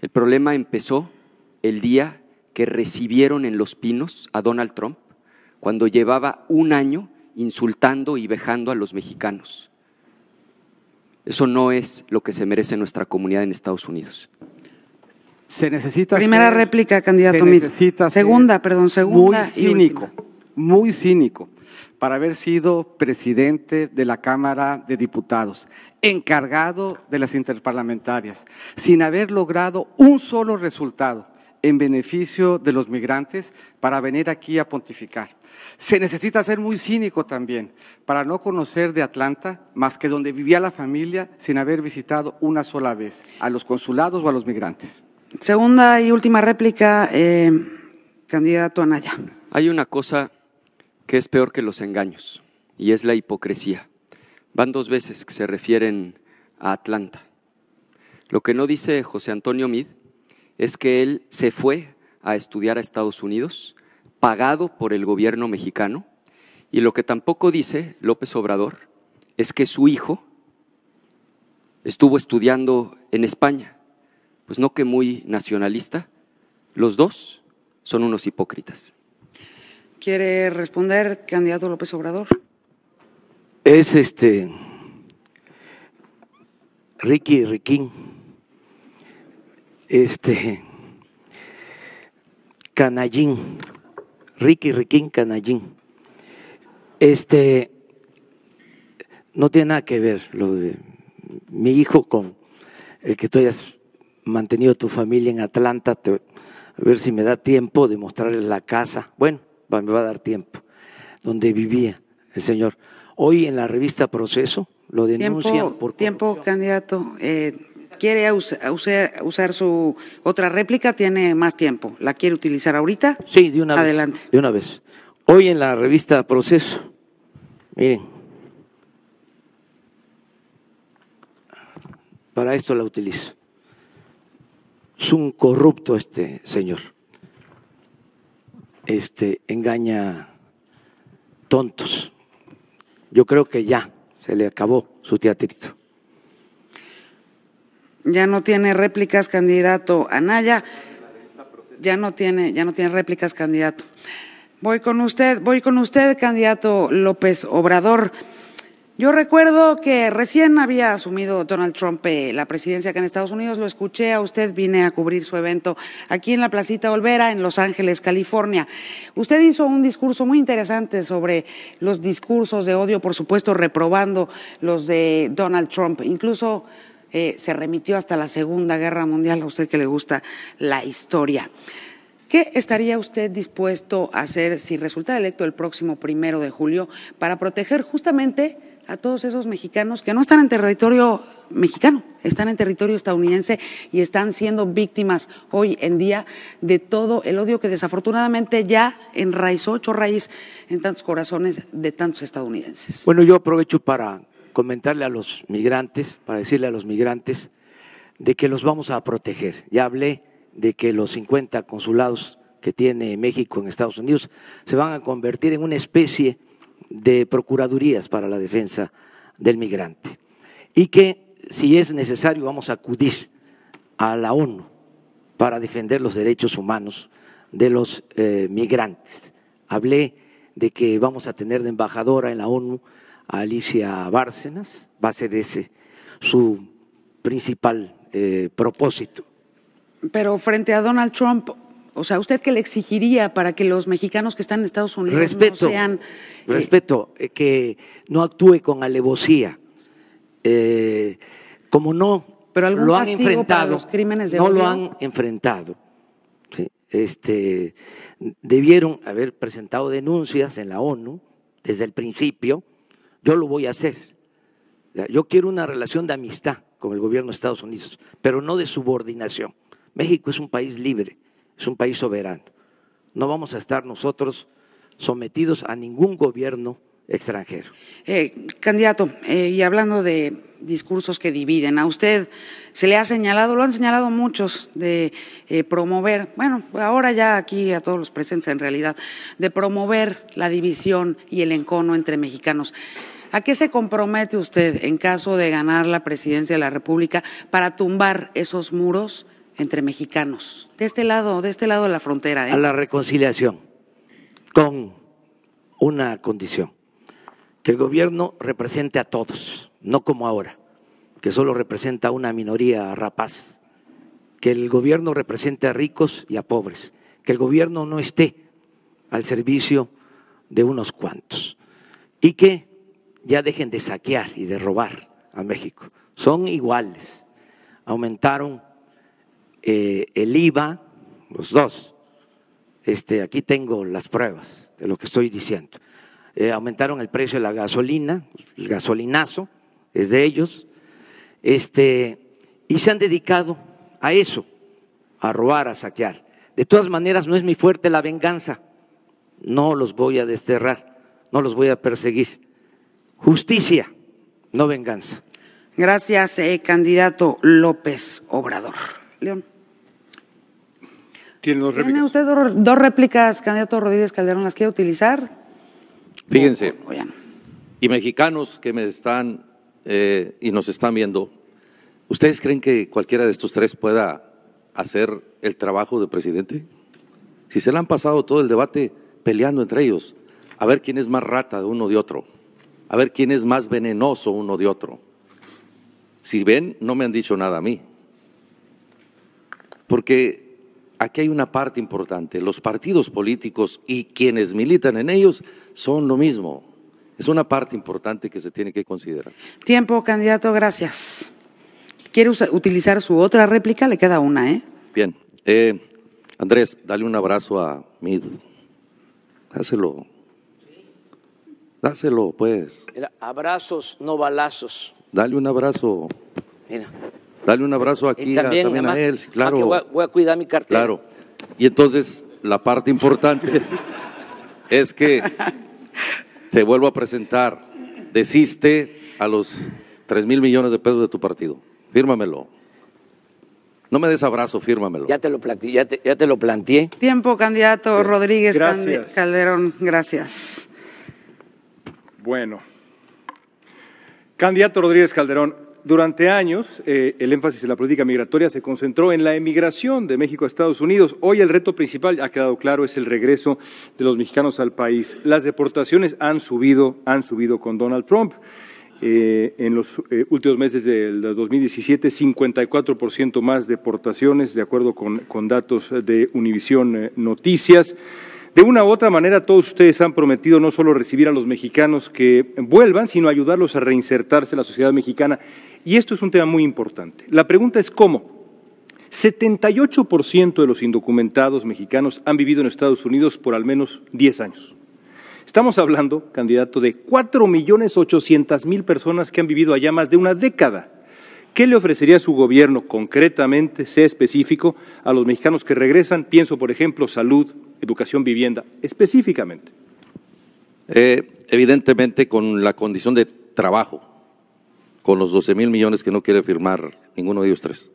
El problema empezó el día que recibieron en Los Pinos a Donald Trump cuando llevaba un año insultando y vejando a los mexicanos. Eso no es lo que se merece nuestra comunidad en Estados Unidos se necesita... Primera réplica, candidato. Se segunda, perdón, segunda. Muy cínico, muy cínico para haber sido presidente de la Cámara de Diputados, encargado de las interparlamentarias, sin haber logrado un solo resultado en beneficio de los migrantes para venir aquí a pontificar. Se necesita ser muy cínico también para no conocer de Atlanta más que donde vivía la familia sin haber visitado una sola vez a los consulados o a los migrantes. Segunda y última réplica, eh, candidato Anaya. Hay una cosa que es peor que los engaños y es la hipocresía. Van dos veces que se refieren a Atlanta. Lo que no dice José Antonio Mid es que él se fue a estudiar a Estados Unidos, pagado por el gobierno mexicano, y lo que tampoco dice López Obrador es que su hijo estuvo estudiando en España pues no que muy nacionalista, los dos son unos hipócritas. ¿Quiere responder, candidato López Obrador? Es este Ricky Riquín, este Canallín, Ricky Riquín Canallín. Este no tiene nada que ver lo de mi hijo con el que estoy mantenido tu familia en Atlanta, a ver si me da tiempo de mostrarles la casa. Bueno, me va a dar tiempo, donde vivía el señor. Hoy en la revista Proceso lo denuncian tiempo, por Tiempo, candidato. Eh, ¿Quiere usar, su otra réplica? Tiene más tiempo. ¿La quiere utilizar ahorita? Sí, de una vez. Adelante. De una vez. Hoy en la revista Proceso, miren, para esto la utilizo es un corrupto este señor. Este engaña tontos. Yo creo que ya se le acabó su teatrito. Ya no tiene réplicas, candidato Anaya. Ya no tiene, ya no tiene réplicas, candidato. Voy con usted, voy con usted, candidato López Obrador. Yo recuerdo que recién había asumido Donald Trump eh, la presidencia acá en Estados Unidos, lo escuché a usted, vine a cubrir su evento aquí en la Placita Olvera, en Los Ángeles, California. Usted hizo un discurso muy interesante sobre los discursos de odio, por supuesto, reprobando los de Donald Trump. Incluso eh, se remitió hasta la Segunda Guerra Mundial, a usted que le gusta la historia. ¿Qué estaría usted dispuesto a hacer si resulta electo el próximo primero de julio para proteger justamente a todos esos mexicanos que no están en territorio mexicano, están en territorio estadounidense y están siendo víctimas hoy en día de todo el odio que desafortunadamente ya enraizó, ocho raíz en tantos corazones de tantos estadounidenses. Bueno, yo aprovecho para comentarle a los migrantes, para decirle a los migrantes de que los vamos a proteger. Ya hablé de que los 50 consulados que tiene México en Estados Unidos se van a convertir en una especie de procuradurías para la defensa del migrante y que si es necesario vamos a acudir a la ONU para defender los derechos humanos de los eh, migrantes. Hablé de que vamos a tener de embajadora en la ONU a Alicia Bárcenas, va a ser ese su principal eh, propósito. Pero frente a Donald Trump, o sea, ¿usted qué le exigiría para que los mexicanos que están en Estados Unidos no sean. Eh, respeto, eh, que no actúe con alevosía. Eh, como no Pero lo han enfrentado, crímenes de no lo han enfrentado. Este, debieron haber presentado denuncias en la ONU desde el principio. Yo lo voy a hacer. Yo quiero una relación de amistad con el gobierno de Estados Unidos, pero no de subordinación. México es un país libre es un país soberano. No vamos a estar nosotros sometidos a ningún gobierno extranjero. Eh, candidato, eh, y hablando de discursos que dividen, a usted se le ha señalado, lo han señalado muchos, de eh, promover, bueno, ahora ya aquí a todos los presentes en realidad, de promover la división y el encono entre mexicanos. ¿A qué se compromete usted en caso de ganar la presidencia de la República para tumbar esos muros entre mexicanos, de este lado, de este lado la frontera. ¿eh? A la reconciliación, con una condición, que el gobierno represente a todos, no como ahora, que solo representa a una minoría rapaz, que el gobierno represente a ricos y a pobres, que el gobierno no esté al servicio de unos cuantos y que ya dejen de saquear y de robar a México. Son iguales. Aumentaron eh, el IVA, los dos. Este, aquí tengo las pruebas de lo que estoy diciendo. Eh, aumentaron el precio de la gasolina, el gasolinazo es de ellos, este, y se han dedicado a eso, a robar, a saquear. De todas maneras, no es mi fuerte la venganza, no los voy a desterrar, no los voy a perseguir. Justicia, no venganza. Gracias, eh, candidato López Obrador. León. Tiene ustedes usted dos, réplicas, candidato Rodríguez Calderón, ¿las quiere utilizar? Fíjense. Oh, y mexicanos que me están eh, y nos están viendo, ¿ustedes creen que cualquiera de estos tres pueda hacer el trabajo de presidente? Si se le han pasado todo el debate peleando entre ellos, a ver quién es más rata de uno de otro, a ver quién es más venenoso uno de otro. Si ven, no me han dicho nada a mí. Porque aquí hay una parte importante. Los partidos políticos y quienes militan en ellos son lo mismo. Es una parte importante que se tiene que considerar. Tiempo, candidato, gracias. ¿Quiere utilizar su otra réplica? Le queda una, ¿eh? Bien. Eh, Andrés, dale un abrazo a Mid. Dáselo. Dáselo, pues. abrazos, no balazos. Dale un abrazo. Mira. Dale un abrazo aquí también, a, él, claro. Voy a, voy a, cuidar mi cartera. Claro. Y entonces, la parte importante [laughs] es que te vuelvo a presentar. Desiste a los 3 mil millones de pesos de tu partido. Fírmamelo. No me des abrazo, fírmamelo. Ya te lo, planteé. Ya te, lo planteé. Tiempo, candidato Rodríguez Calderón. Gracias. Bueno. Candidato Rodríguez Calderón, durante años, eh, el énfasis en la política migratoria se concentró en la emigración de México a Estados Unidos. Hoy el reto principal, ha quedado claro, es el regreso de los mexicanos al país. Las deportaciones han subido, han subido con Donald Trump. Eh, en los eh, últimos meses del 2017, 54% más deportaciones, de acuerdo con, con datos de Univisión Noticias. De una u otra manera, todos ustedes han prometido no solo recibir a los mexicanos que vuelvan, sino ayudarlos a reinsertarse en la sociedad mexicana. Y esto es un tema muy importante. La pregunta es cómo. 78% de los indocumentados mexicanos han vivido en Estados Unidos por al menos 10 años. Estamos hablando, candidato, de 4.800.000 personas que han vivido allá más de una década. ¿Qué le ofrecería su gobierno concretamente, sea específico, a los mexicanos que regresan? Pienso, por ejemplo, salud, educación, vivienda, específicamente. Eh, evidentemente con la condición de trabajo con los 12 mil millones que no quiere firmar ninguno de ellos tres.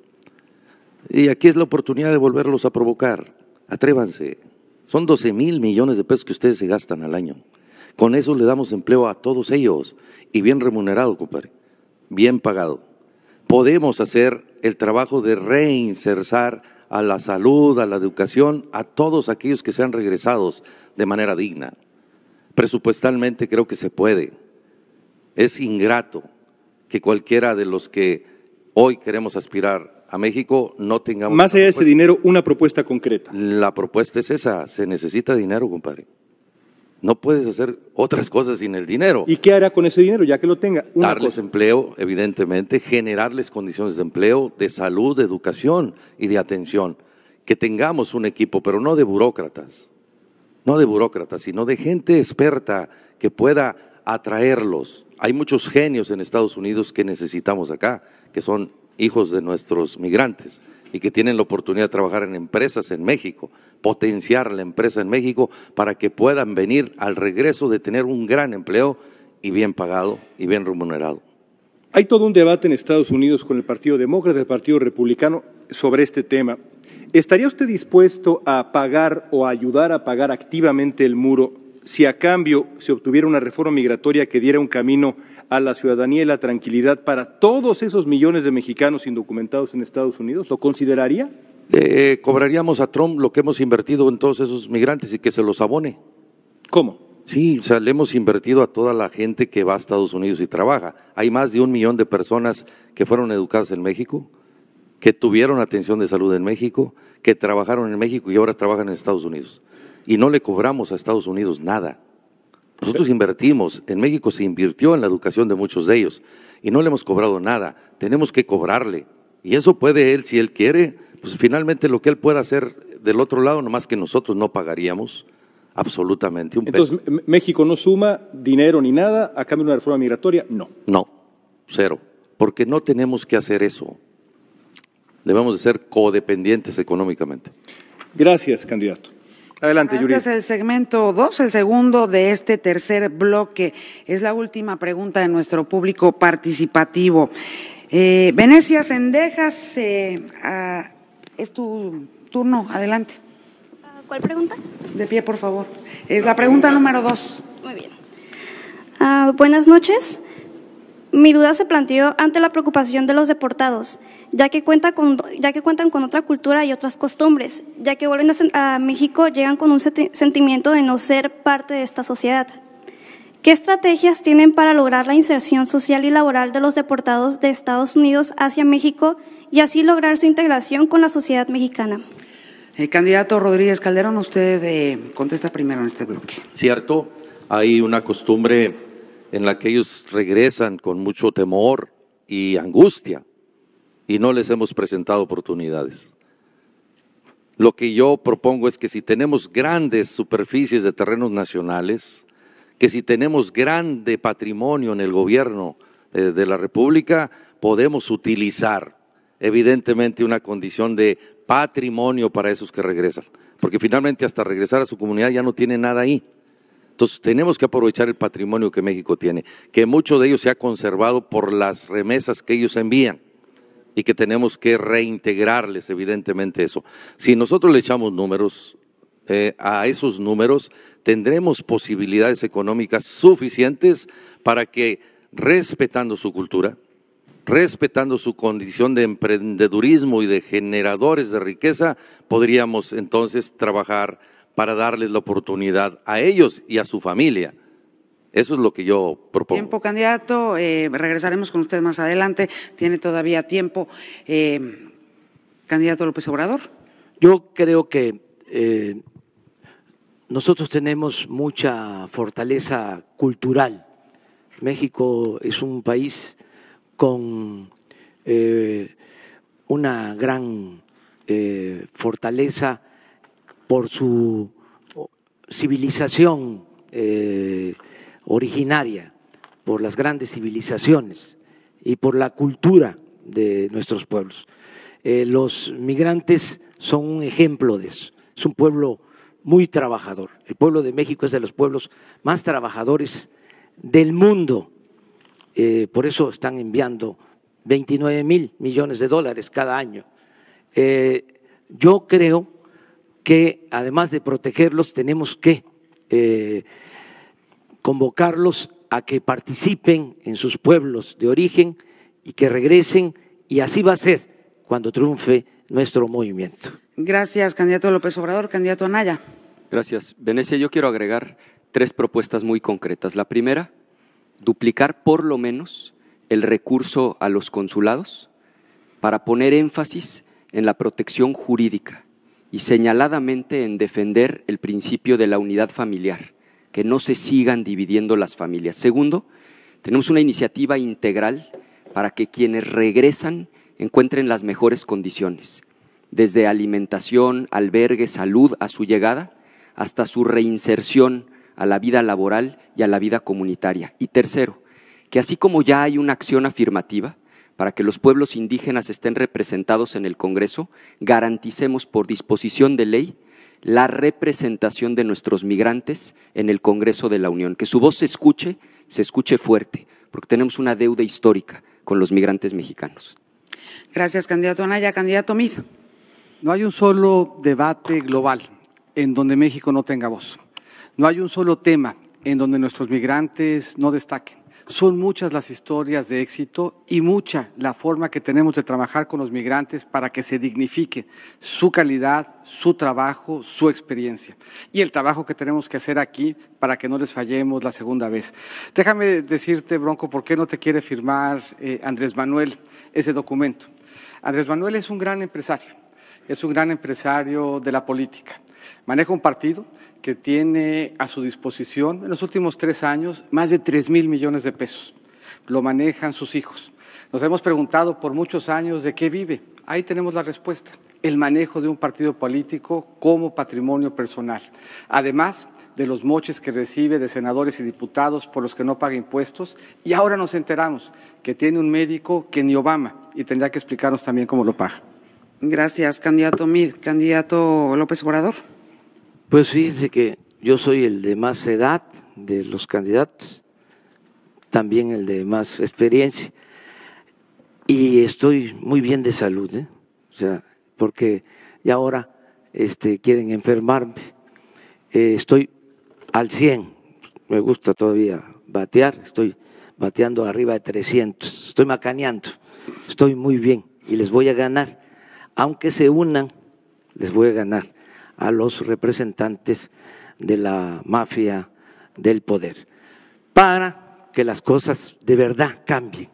Y aquí es la oportunidad de volverlos a provocar. Atrévanse. Son 12 mil millones de pesos que ustedes se gastan al año. Con eso le damos empleo a todos ellos y bien remunerado, compadre, bien pagado. Podemos hacer el trabajo de reinserzar a la salud, a la educación, a todos aquellos que sean regresados de manera digna. Presupuestalmente creo que se puede. Es ingrato que cualquiera de los que hoy queremos aspirar a México no tenga Más allá de ese dinero, una propuesta concreta. La propuesta es esa, se necesita dinero, compadre. No puedes hacer otras cosas sin el dinero. ¿Y qué hará con ese dinero ya que lo tenga? Darles empleo, evidentemente, generarles condiciones de empleo, de salud, de educación y de atención. Que tengamos un equipo, pero no de burócratas, no de burócratas, sino de gente experta que pueda atraerlos, hay muchos genios en Estados Unidos que necesitamos acá, que son hijos de nuestros migrantes y que tienen la oportunidad de trabajar en empresas en México, potenciar la empresa en México para que puedan venir al regreso de tener un gran empleo y bien pagado y bien remunerado. Hay todo un debate en Estados Unidos con el Partido Demócrata y el Partido Republicano sobre este tema. ¿Estaría usted dispuesto a pagar o ayudar a pagar activamente el muro si a cambio se obtuviera una reforma migratoria que diera un camino a la ciudadanía y la tranquilidad para todos esos millones de mexicanos indocumentados en Estados Unidos? ¿Lo consideraría? Eh, eh, cobraríamos a Trump lo que hemos invertido en todos esos migrantes y que se los abone. ¿Cómo? Sí, o sea, le hemos invertido a toda la gente que va a Estados Unidos y trabaja. Hay más de un millón de personas que fueron educadas en México, que tuvieron atención de salud en México, que trabajaron en México y ahora trabajan en Estados Unidos y no le cobramos a Estados Unidos nada. Nosotros invertimos, en México se invirtió en la educación de muchos de ellos y no le hemos cobrado nada, tenemos que cobrarle. Y eso puede él, si él quiere, pues finalmente lo que él pueda hacer del otro lado, nomás que nosotros no pagaríamos absolutamente un peso. Entonces, México no suma dinero ni nada a cambio de una reforma migratoria, no. No, cero, porque no tenemos que hacer eso. Debemos de ser codependientes económicamente. Gracias, candidato. Adelante, este Yuri. Este es el segmento 2, el segundo de este tercer bloque. Es la última pregunta de nuestro público participativo. Eh, Venecia Sendejas, eh, ah, es tu turno, adelante. Ah, ¿Cuál pregunta? De pie, por favor. Es la pregunta número dos. Muy bien. Ah, buenas noches. Mi duda se planteó ante la preocupación de los deportados ya que, cuenta con, ya que cuentan con otra cultura y otras costumbres, ya que vuelven a, México llegan con un sentimiento de no ser parte de esta sociedad. ¿Qué estrategias tienen para lograr la inserción social y laboral de los deportados de Estados Unidos hacia México y así lograr su integración con la sociedad mexicana? El eh, candidato Rodríguez Calderón, usted eh, contesta primero en este bloque. Cierto, hay una costumbre en la que ellos regresan con mucho temor y angustia y no les hemos presentado oportunidades. Lo que yo propongo es que si tenemos grandes superficies de terrenos nacionales, que si tenemos grande patrimonio en el gobierno eh, de la República, podemos utilizar evidentemente una condición de patrimonio para esos que regresan, porque finalmente hasta regresar a su comunidad ya no tiene nada ahí. Entonces tenemos que aprovechar el patrimonio que México tiene, que mucho de ellos se ha conservado por las remesas que ellos envían y que tenemos que reintegrarles, evidentemente, eso. Si nosotros le echamos números eh, a esos números, tendremos posibilidades económicas suficientes para que, respetando su cultura, respetando su condición de emprendedurismo y de generadores de riqueza, podríamos entonces trabajar para darles la oportunidad a ellos y a su familia eso es lo que yo propongo. Tiempo, candidato. Eh, regresaremos con usted más adelante. Tiene todavía tiempo. Eh, candidato López Obrador. Yo creo que eh, nosotros tenemos mucha fortaleza cultural. México es un país con una gran fortaleza por su civilización originaria por las grandes civilizaciones y por la cultura de nuestros pueblos. Eh, los migrantes son un ejemplo de eso. Es un pueblo muy trabajador. El pueblo de México es de los pueblos más trabajadores del mundo. Eh, por eso están enviando 29 mil millones de dólares cada año. Eh, yo creo que además de protegerlos tenemos que convocarlos a que participen en sus pueblos de origen y que regresen y así va a ser cuando triunfe nuestro movimiento. Gracias, candidato López Obrador. Candidato Anaya. Gracias. Venecia, yo quiero agregar tres propuestas muy concretas. La primera, duplicar por lo menos el recurso a los consulados para poner énfasis en la protección jurídica y señaladamente en defender el principio de la unidad familiar que no se sigan dividiendo las familias. Segundo, tenemos una iniciativa integral para que quienes regresan encuentren las mejores condiciones, desde alimentación, albergue, salud a su llegada, hasta su reinserción a la vida laboral y a la vida comunitaria. Y tercero, que así como ya hay una acción afirmativa para que los pueblos indígenas estén representados en el Congreso, garanticemos por disposición de ley la representación de nuestros migrantes en el Congreso de la Unión. Que su voz se escuche, se escuche fuerte, porque tenemos una deuda histórica con los migrantes mexicanos. Gracias, candidato Anaya. Candidato Mid, No hay un solo debate global en donde México no tenga voz. No hay un solo tema en donde nuestros migrantes no destaquen. Son muchas las historias de éxito y mucha la forma que tenemos de trabajar con los migrantes para que se dignifique su calidad, su trabajo, su experiencia y el trabajo que tenemos que hacer aquí para que no les fallemos la segunda vez. Déjame decirte, Bronco, ¿por qué no te quiere firmar eh, Andrés Manuel ese documento? Andrés Manuel es un gran empresario, es un gran empresario de la política. Maneja un partido, que tiene a su disposición en los últimos tres años más de 3 mil millones de pesos. Lo manejan sus hijos. Nos hemos preguntado por muchos años de qué vive. Ahí tenemos la respuesta. El manejo de un partido político como patrimonio personal. Además de los moches que recibe de senadores y diputados por los que no paga impuestos. Y ahora nos enteramos que tiene un médico que ni Obama y tendrá que explicarnos también cómo lo paga. Gracias, candidato Mid. Candidato López Obrador. Pues fíjense que yo soy el de más edad de los candidatos, también el de más experiencia, y estoy muy bien de salud, ¿eh? o sea, porque ya ahora este, quieren enfermarme, eh, estoy al 100, me gusta todavía batear, estoy bateando arriba de 300, estoy macaneando, estoy muy bien y les voy a ganar, aunque se unan, les voy a ganar a los representantes de la mafia del poder, para que las cosas de verdad cambien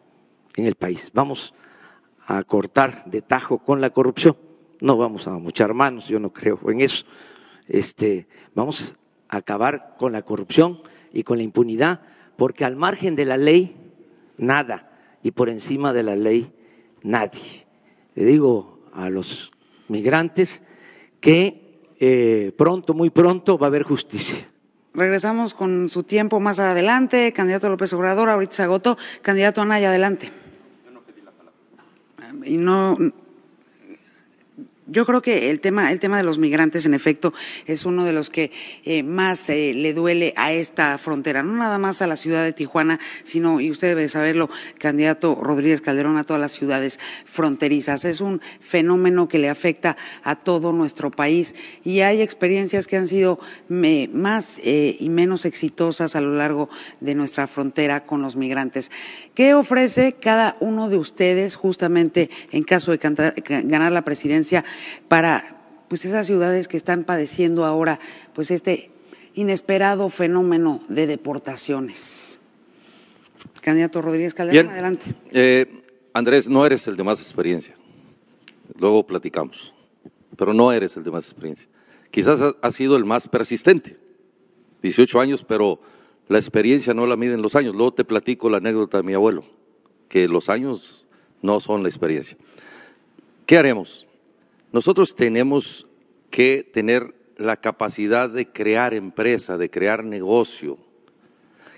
en el país. Vamos a cortar de tajo con la corrupción, no vamos a muchar manos, yo no creo en eso. Este, vamos a acabar con la corrupción y con la impunidad, porque al margen de la ley, nada, y por encima de la ley, nadie. Le digo a los migrantes que eh, pronto, muy pronto, va a haber justicia. Regresamos con su tiempo más adelante. Candidato López Obrador, ahorita se agotó. Candidato Anaya, adelante. Yo no pedí la palabra. Ah, y no. Yo creo que el tema, el tema de los migrantes, en efecto, es uno de los que eh, más eh, le duele a esta frontera, no nada más a la ciudad de Tijuana, sino, y usted debe saberlo, candidato Rodríguez Calderón, a todas las ciudades fronterizas. Es un fenómeno que le afecta a todo nuestro país y hay experiencias que han sido más eh, y menos exitosas a lo largo de nuestra frontera con los migrantes. ¿Qué ofrece cada uno de ustedes justamente en caso de ganar la presidencia? para pues esas ciudades que están padeciendo ahora pues este inesperado fenómeno de deportaciones. Candidato Rodríguez Calderón, adelante. Eh, Andrés, no eres el de más experiencia. Luego platicamos. Pero no eres el de más experiencia. Quizás has sido el más persistente. 18 años, pero la experiencia no la miden los años. Luego te platico la anécdota de mi abuelo, que los años no son la experiencia. ¿Qué haremos? Nosotros tenemos que tener la capacidad de crear empresa, de crear negocio.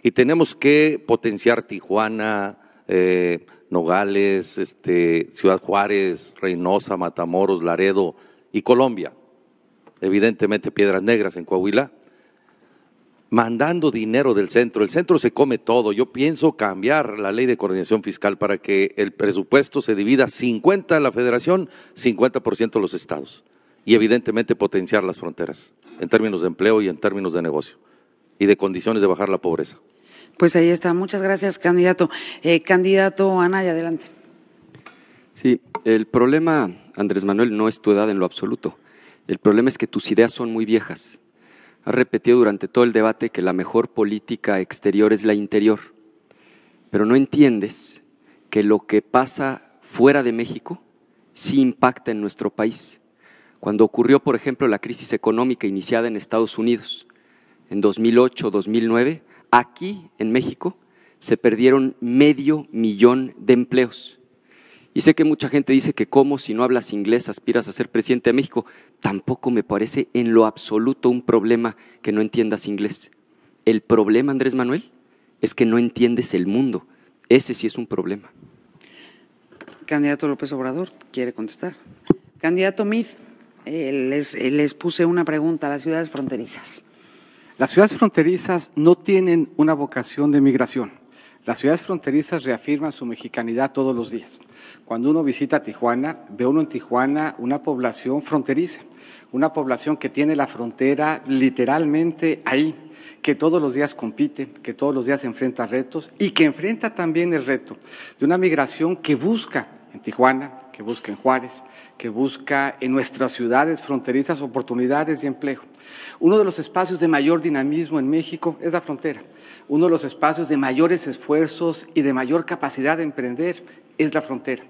Y tenemos que potenciar Tijuana, eh, Nogales, este, Ciudad Juárez, Reynosa, Matamoros, Laredo y Colombia. Evidentemente Piedras Negras en Coahuila mandando dinero del centro. El centro se come todo. Yo pienso cambiar la ley de coordinación fiscal para que el presupuesto se divida 50 a la federación, 50% a los estados. Y evidentemente potenciar las fronteras en términos de empleo y en términos de negocio y de condiciones de bajar la pobreza. Pues ahí está. Muchas gracias, candidato. Eh, candidato Anaya, adelante. Sí, el problema, Andrés Manuel, no es tu edad en lo absoluto. El problema es que tus ideas son muy viejas ha repetido durante todo el debate que la mejor política exterior es la interior, pero no entiendes que lo que pasa fuera de México sí impacta en nuestro país. Cuando ocurrió, por ejemplo, la crisis económica iniciada en Estados Unidos en 2008-2009, aquí en México se perdieron medio millón de empleos y sé que mucha gente dice que cómo si no hablas inglés aspiras a ser presidente de México. Tampoco me parece en lo absoluto un problema que no entiendas inglés. El problema, Andrés Manuel, es que no entiendes el mundo. Ese sí es un problema. Candidato López Obrador, quiere contestar. Candidato Mid, eh, eh, les puse una pregunta a las ciudades fronterizas. Las ciudades fronterizas no tienen una vocación de migración las ciudades fronterizas reafirman su mexicanidad todos los días. Cuando uno visita Tijuana, ve uno en Tijuana una población fronteriza, una población que tiene la frontera literalmente ahí, que todos los días compite, que todos los días enfrenta retos y que enfrenta también el reto de una migración que busca en Tijuana, que busca en Juárez, que busca en nuestras ciudades fronterizas oportunidades y empleo. Uno de los espacios de mayor dinamismo en México es la frontera. Uno de los espacios de mayores esfuerzos y de mayor capacidad de emprender es la frontera.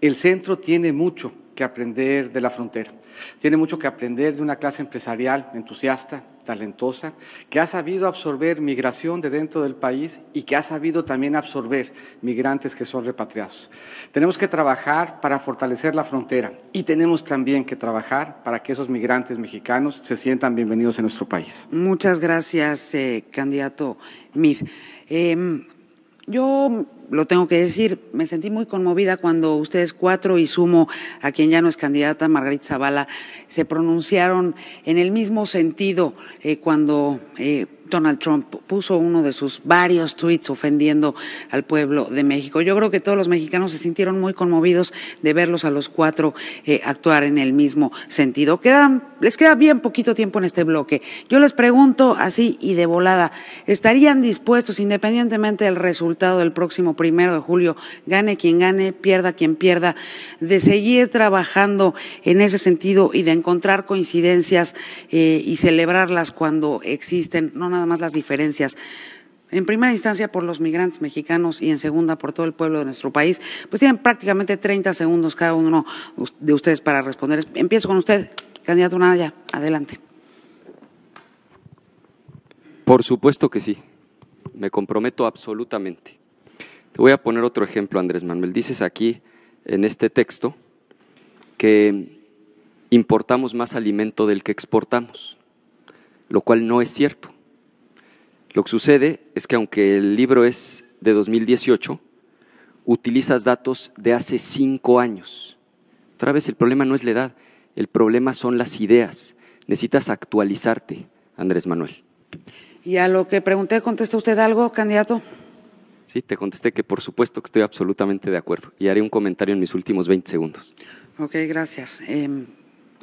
El centro tiene mucho que aprender de la frontera. Tiene mucho que aprender de una clase empresarial entusiasta, talentosa, que ha sabido absorber migración de dentro del país y que ha sabido también absorber migrantes que son repatriados. Tenemos que trabajar para fortalecer la frontera y tenemos también que trabajar para que esos migrantes mexicanos se sientan bienvenidos en nuestro país. Muchas gracias, eh, candidato Mir. Em, yo lo tengo que decir, me sentí muy conmovida cuando ustedes cuatro y sumo a quien ya no es candidata, Margarita Zavala, se pronunciaron en el mismo sentido eh, cuando eh, Donald Trump puso uno de sus varios tweets ofendiendo al pueblo de México. Yo creo que todos los mexicanos se sintieron muy conmovidos de verlos a los cuatro eh, actuar en el mismo sentido. les queda bien poquito tiempo en este bloque. Yo les pregunto así y de volada, ¿estarían dispuestos, independientemente del resultado del próximo primero de julio, gane quien gane, pierda quien pierda, de seguir trabajando en ese sentido y de encontrar coincidencias eh, y celebrarlas cuando existen, no nada más las diferencias en primera instancia por los migrantes mexicanos y en segunda por todo el pueblo de nuestro país, pues tienen prácticamente 30 segundos cada uno de ustedes para responder. Empiezo con usted, candidato Naya, adelante. Por supuesto que sí, me comprometo absolutamente. Te voy a poner otro ejemplo, Andrés Manuel. Dices aquí, en este texto, que importamos más alimento del que exportamos, lo cual no es cierto. Lo que sucede es que aunque el libro es de 2018, utilizas datos de hace cinco años. Otra vez, el problema no es la edad, el problema son las ideas. Necesitas actualizarte, Andrés Manuel. Y a lo que pregunté, ¿contesta usted algo, candidato? Sí, te contesté que por supuesto que estoy absolutamente de acuerdo y haré un comentario en mis últimos 20 segundos. Ok, gracias. Em,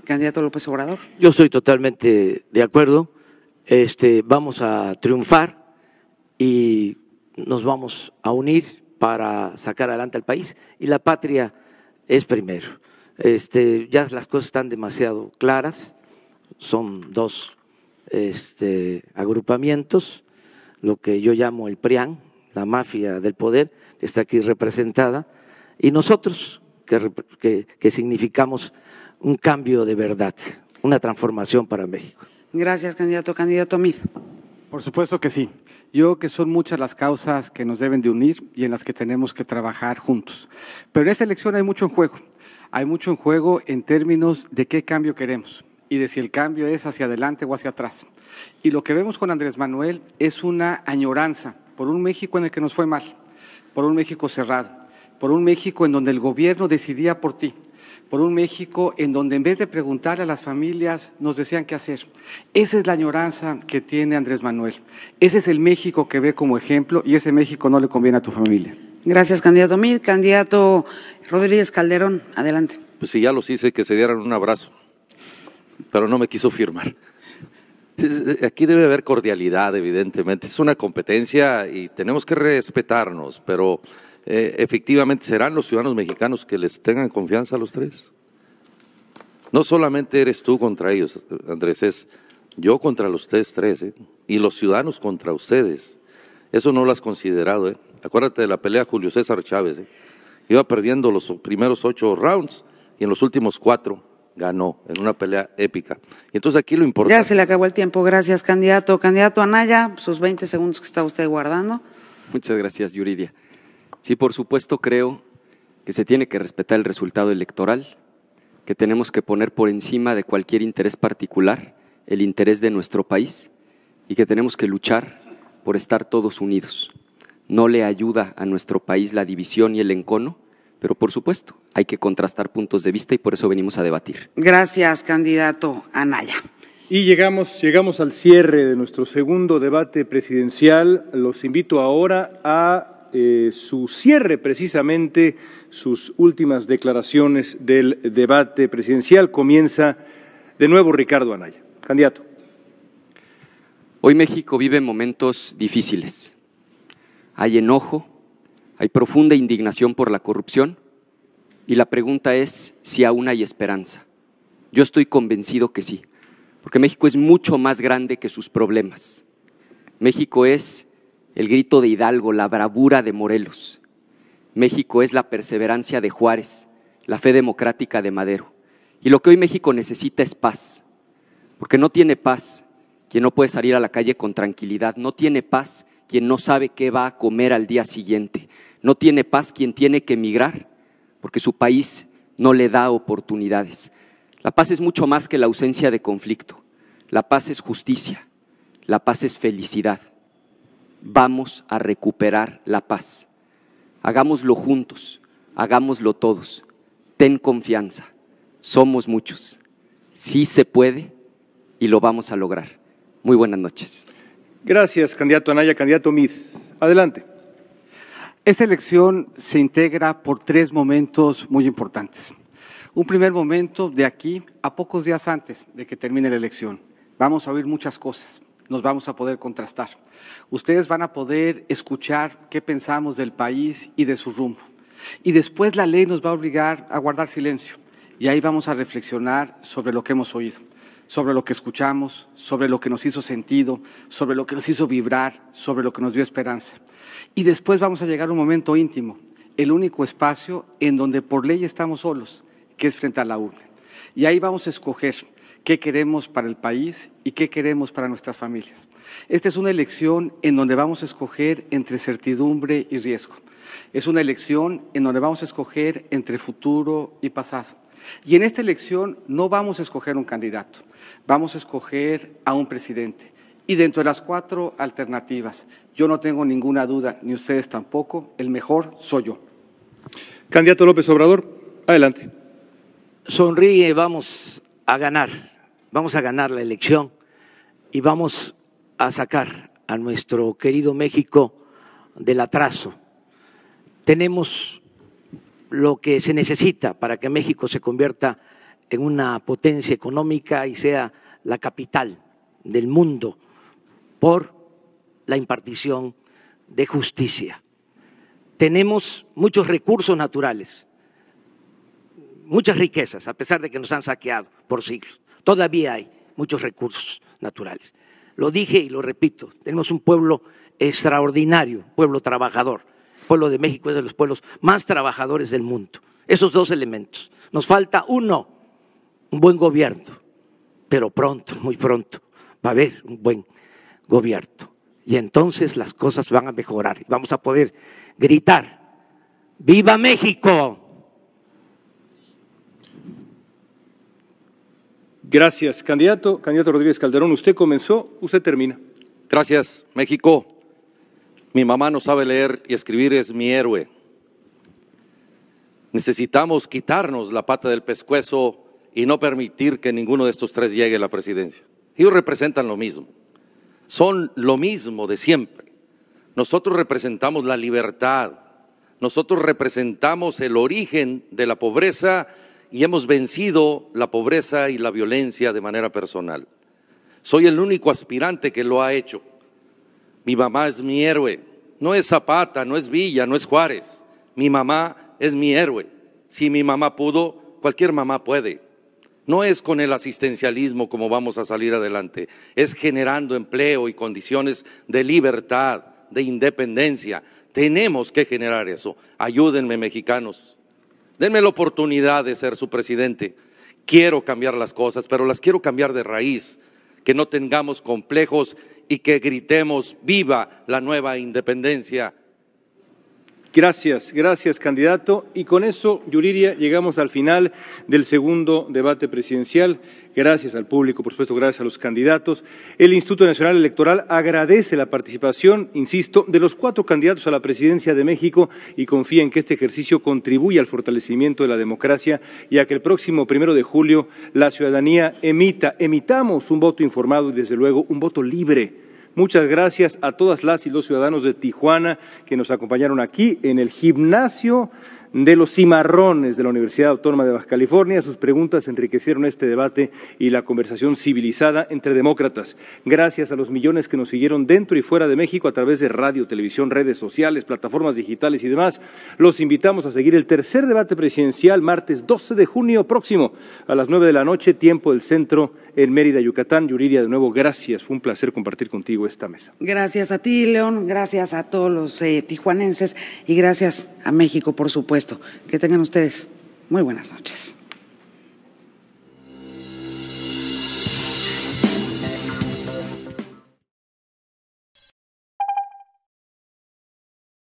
candidato López Obrador. Yo estoy totalmente de acuerdo. Este, vamos a triunfar y nos vamos a unir para sacar adelante al país y la patria es primero. Este, ya las cosas están demasiado claras, son dos este, agrupamientos, lo que yo llamo el PRIAN, la mafia del poder, está aquí representada, y nosotros, que, significamos un cambio de verdad, una transformación para México. Gracias, candidato. Candidato Miz. Por supuesto que sí. Yo que son muchas las causas que nos deben de unir y en las que tenemos que trabajar juntos. Pero en esa elección hay mucho en juego. Hay mucho en juego en términos de qué cambio queremos y de si el cambio es hacia adelante o hacia atrás. Y lo que vemos con Andrés Manuel es una añoranza por un México en el que nos fue mal, por un México cerrado, por un México en donde el gobierno decidía por ti, por un México en donde en vez de preguntarle a las familias nos decían qué hacer. Esa es la añoranza que tiene Andrés Manuel. Ese es el México que ve como ejemplo y ese México no le conviene a tu familia. Gracias, candidato Mil, Candidato Rodríguez Calderón, adelante. Pues sí, ya los hice que se dieran un abrazo, pero no me quiso firmar. Aquí debe haber cordialidad, evidentemente. Es una competencia y tenemos que respetarnos, pero eh, efectivamente serán los ciudadanos mexicanos que les tengan confianza a los tres. No solamente eres tú contra ellos, Andrés, es yo contra los tres, tres, ¿eh? y los ciudadanos contra ustedes. Eso no lo has considerado. ¿eh? Acuérdate de la pelea Julio César Chávez. ¿eh? Iba perdiendo los primeros ocho rounds y en los últimos cuatro ganó en una pelea épica. Y entonces aquí lo importante. Ya se le acabó el tiempo. Gracias, candidato. Candidato Anaya, sus 20 segundos que está usted guardando. Muchas gracias, Yuridia. Sí, por supuesto, creo que se tiene que respetar el resultado electoral, que tenemos que poner por encima de cualquier interés particular el interés de nuestro país y que tenemos que luchar por estar todos unidos. No le ayuda a nuestro país la división y el encono pero por supuesto, hay que contrastar puntos de vista y por eso venimos a debatir. Gracias, candidato Anaya. Y llegamos, llegamos al cierre de nuestro segundo debate presidencial. Los invito ahora a eh, su cierre, precisamente sus últimas declaraciones del debate presidencial. Comienza de nuevo Ricardo Anaya, candidato. Hoy México vive momentos difíciles. Hay enojo, hay profunda indignación por la corrupción y la pregunta es si aún hay esperanza. Yo estoy convencido que sí, porque México es mucho más grande que sus problemas. México es el grito de Hidalgo, la bravura de Morelos. México es la perseverancia de Juárez, la fe democrática de Madero. Y lo que hoy México necesita es paz, porque no tiene paz quien no puede salir a la calle con tranquilidad, no tiene paz quien no sabe qué va a comer al día siguiente, no tiene paz quien tiene que emigrar, porque su país no le da oportunidades. La paz es mucho más que la ausencia de conflicto. La paz es justicia. La paz es felicidad. Vamos a recuperar la paz. Hagámoslo juntos. Hagámoslo todos. Ten confianza. Somos muchos. Sí se puede y lo vamos a lograr. Muy buenas noches. Gracias, candidato Anaya, candidato Miz. Adelante. Esta elección se integra por tres momentos muy importantes. Un primer momento de aquí a pocos días antes de que termine la elección. Vamos a oír muchas cosas, nos vamos a poder contrastar. Ustedes van a poder escuchar qué pensamos del país y de su rumbo. Y después la ley nos va a obligar a guardar silencio y ahí vamos a reflexionar sobre lo que hemos oído sobre lo que escuchamos, sobre lo que nos hizo sentido, sobre lo que nos hizo vibrar, sobre lo que nos dio esperanza. Y después vamos a llegar a un momento íntimo, el único espacio en donde por ley estamos solos, que es frente a la urna. Y ahí vamos a escoger qué queremos para el país y qué queremos para nuestras familias. Esta es una elección en donde vamos a escoger entre certidumbre y riesgo. Es una elección en donde vamos a escoger entre futuro y pasado. Y en esta elección no vamos a escoger un candidato, vamos a escoger a un presidente. Y dentro de las cuatro alternativas, yo no tengo ninguna duda, ni ustedes tampoco, el mejor soy yo. Candidato López Obrador, adelante. Sonríe, vamos a ganar, vamos a ganar la elección y vamos a sacar a nuestro querido México del atraso. Tenemos lo que se necesita para que México se convierta en una potencia económica y sea la capital del mundo por la impartición de justicia. Tenemos muchos recursos naturales, muchas riquezas, a pesar de que nos han saqueado por siglos. Todavía hay muchos recursos naturales. Lo dije y lo repito, tenemos un pueblo extraordinario, pueblo trabajador, pueblo de México es de los pueblos más trabajadores del mundo. Esos dos elementos. Nos falta uno, un buen gobierno, pero pronto, muy pronto, va a haber un buen gobierno. Y entonces las cosas van a mejorar. Vamos a poder gritar, ¡Viva México! Gracias, candidato. Candidato Rodríguez Calderón, usted comenzó, usted termina. Gracias, México. Mi mamá no sabe leer y escribir, es mi héroe. Necesitamos quitarnos la pata del pescuezo y no permitir que ninguno de estos tres llegue a la presidencia. Ellos representan lo mismo. Son lo mismo de siempre. Nosotros representamos la libertad. Nosotros representamos el origen de la pobreza y hemos vencido la pobreza y la violencia de manera personal. Soy el único aspirante que lo ha hecho. Mi mamá es mi héroe. No es Zapata, no es Villa, no es Juárez. Mi mamá es mi héroe. Si mi mamá pudo, cualquier mamá puede. No es con el asistencialismo como vamos a salir adelante, es generando empleo y condiciones de libertad, de independencia. Tenemos que generar eso. Ayúdenme, mexicanos. Denme la oportunidad de ser su presidente. Quiero cambiar las cosas, pero las quiero cambiar de raíz, que no tengamos complejos y que gritemos viva la nueva independencia Gracias, gracias candidato. Y con eso, Yuriria, llegamos al final del segundo debate presidencial. Gracias al público, por supuesto, gracias a los candidatos. El Instituto Nacional Electoral agradece la participación, insisto, de los cuatro candidatos a la presidencia de México y confía en que este ejercicio contribuya al fortalecimiento de la democracia y a que el próximo primero de julio la ciudadanía emita, emitamos un voto informado y, desde luego, un voto libre Muchas gracias a todas las y los ciudadanos de Tijuana que nos acompañaron aquí en el gimnasio de los cimarrones de la Universidad Autónoma de Baja California. Sus preguntas enriquecieron este debate y la conversación civilizada entre demócratas. Gracias a los millones que nos siguieron dentro y fuera de México a través de radio, televisión, redes sociales, plataformas digitales y demás, los invitamos a seguir el tercer debate presidencial martes 12 de junio próximo a las 9 de la noche, tiempo del centro en Mérida, Yucatán. Yuriria, de nuevo, gracias. Fue un placer compartir contigo esta mesa. Gracias a ti, León. Gracias a todos los eh, tijuanenses y gracias a México, por supuesto que tengan ustedes muy buenas noches.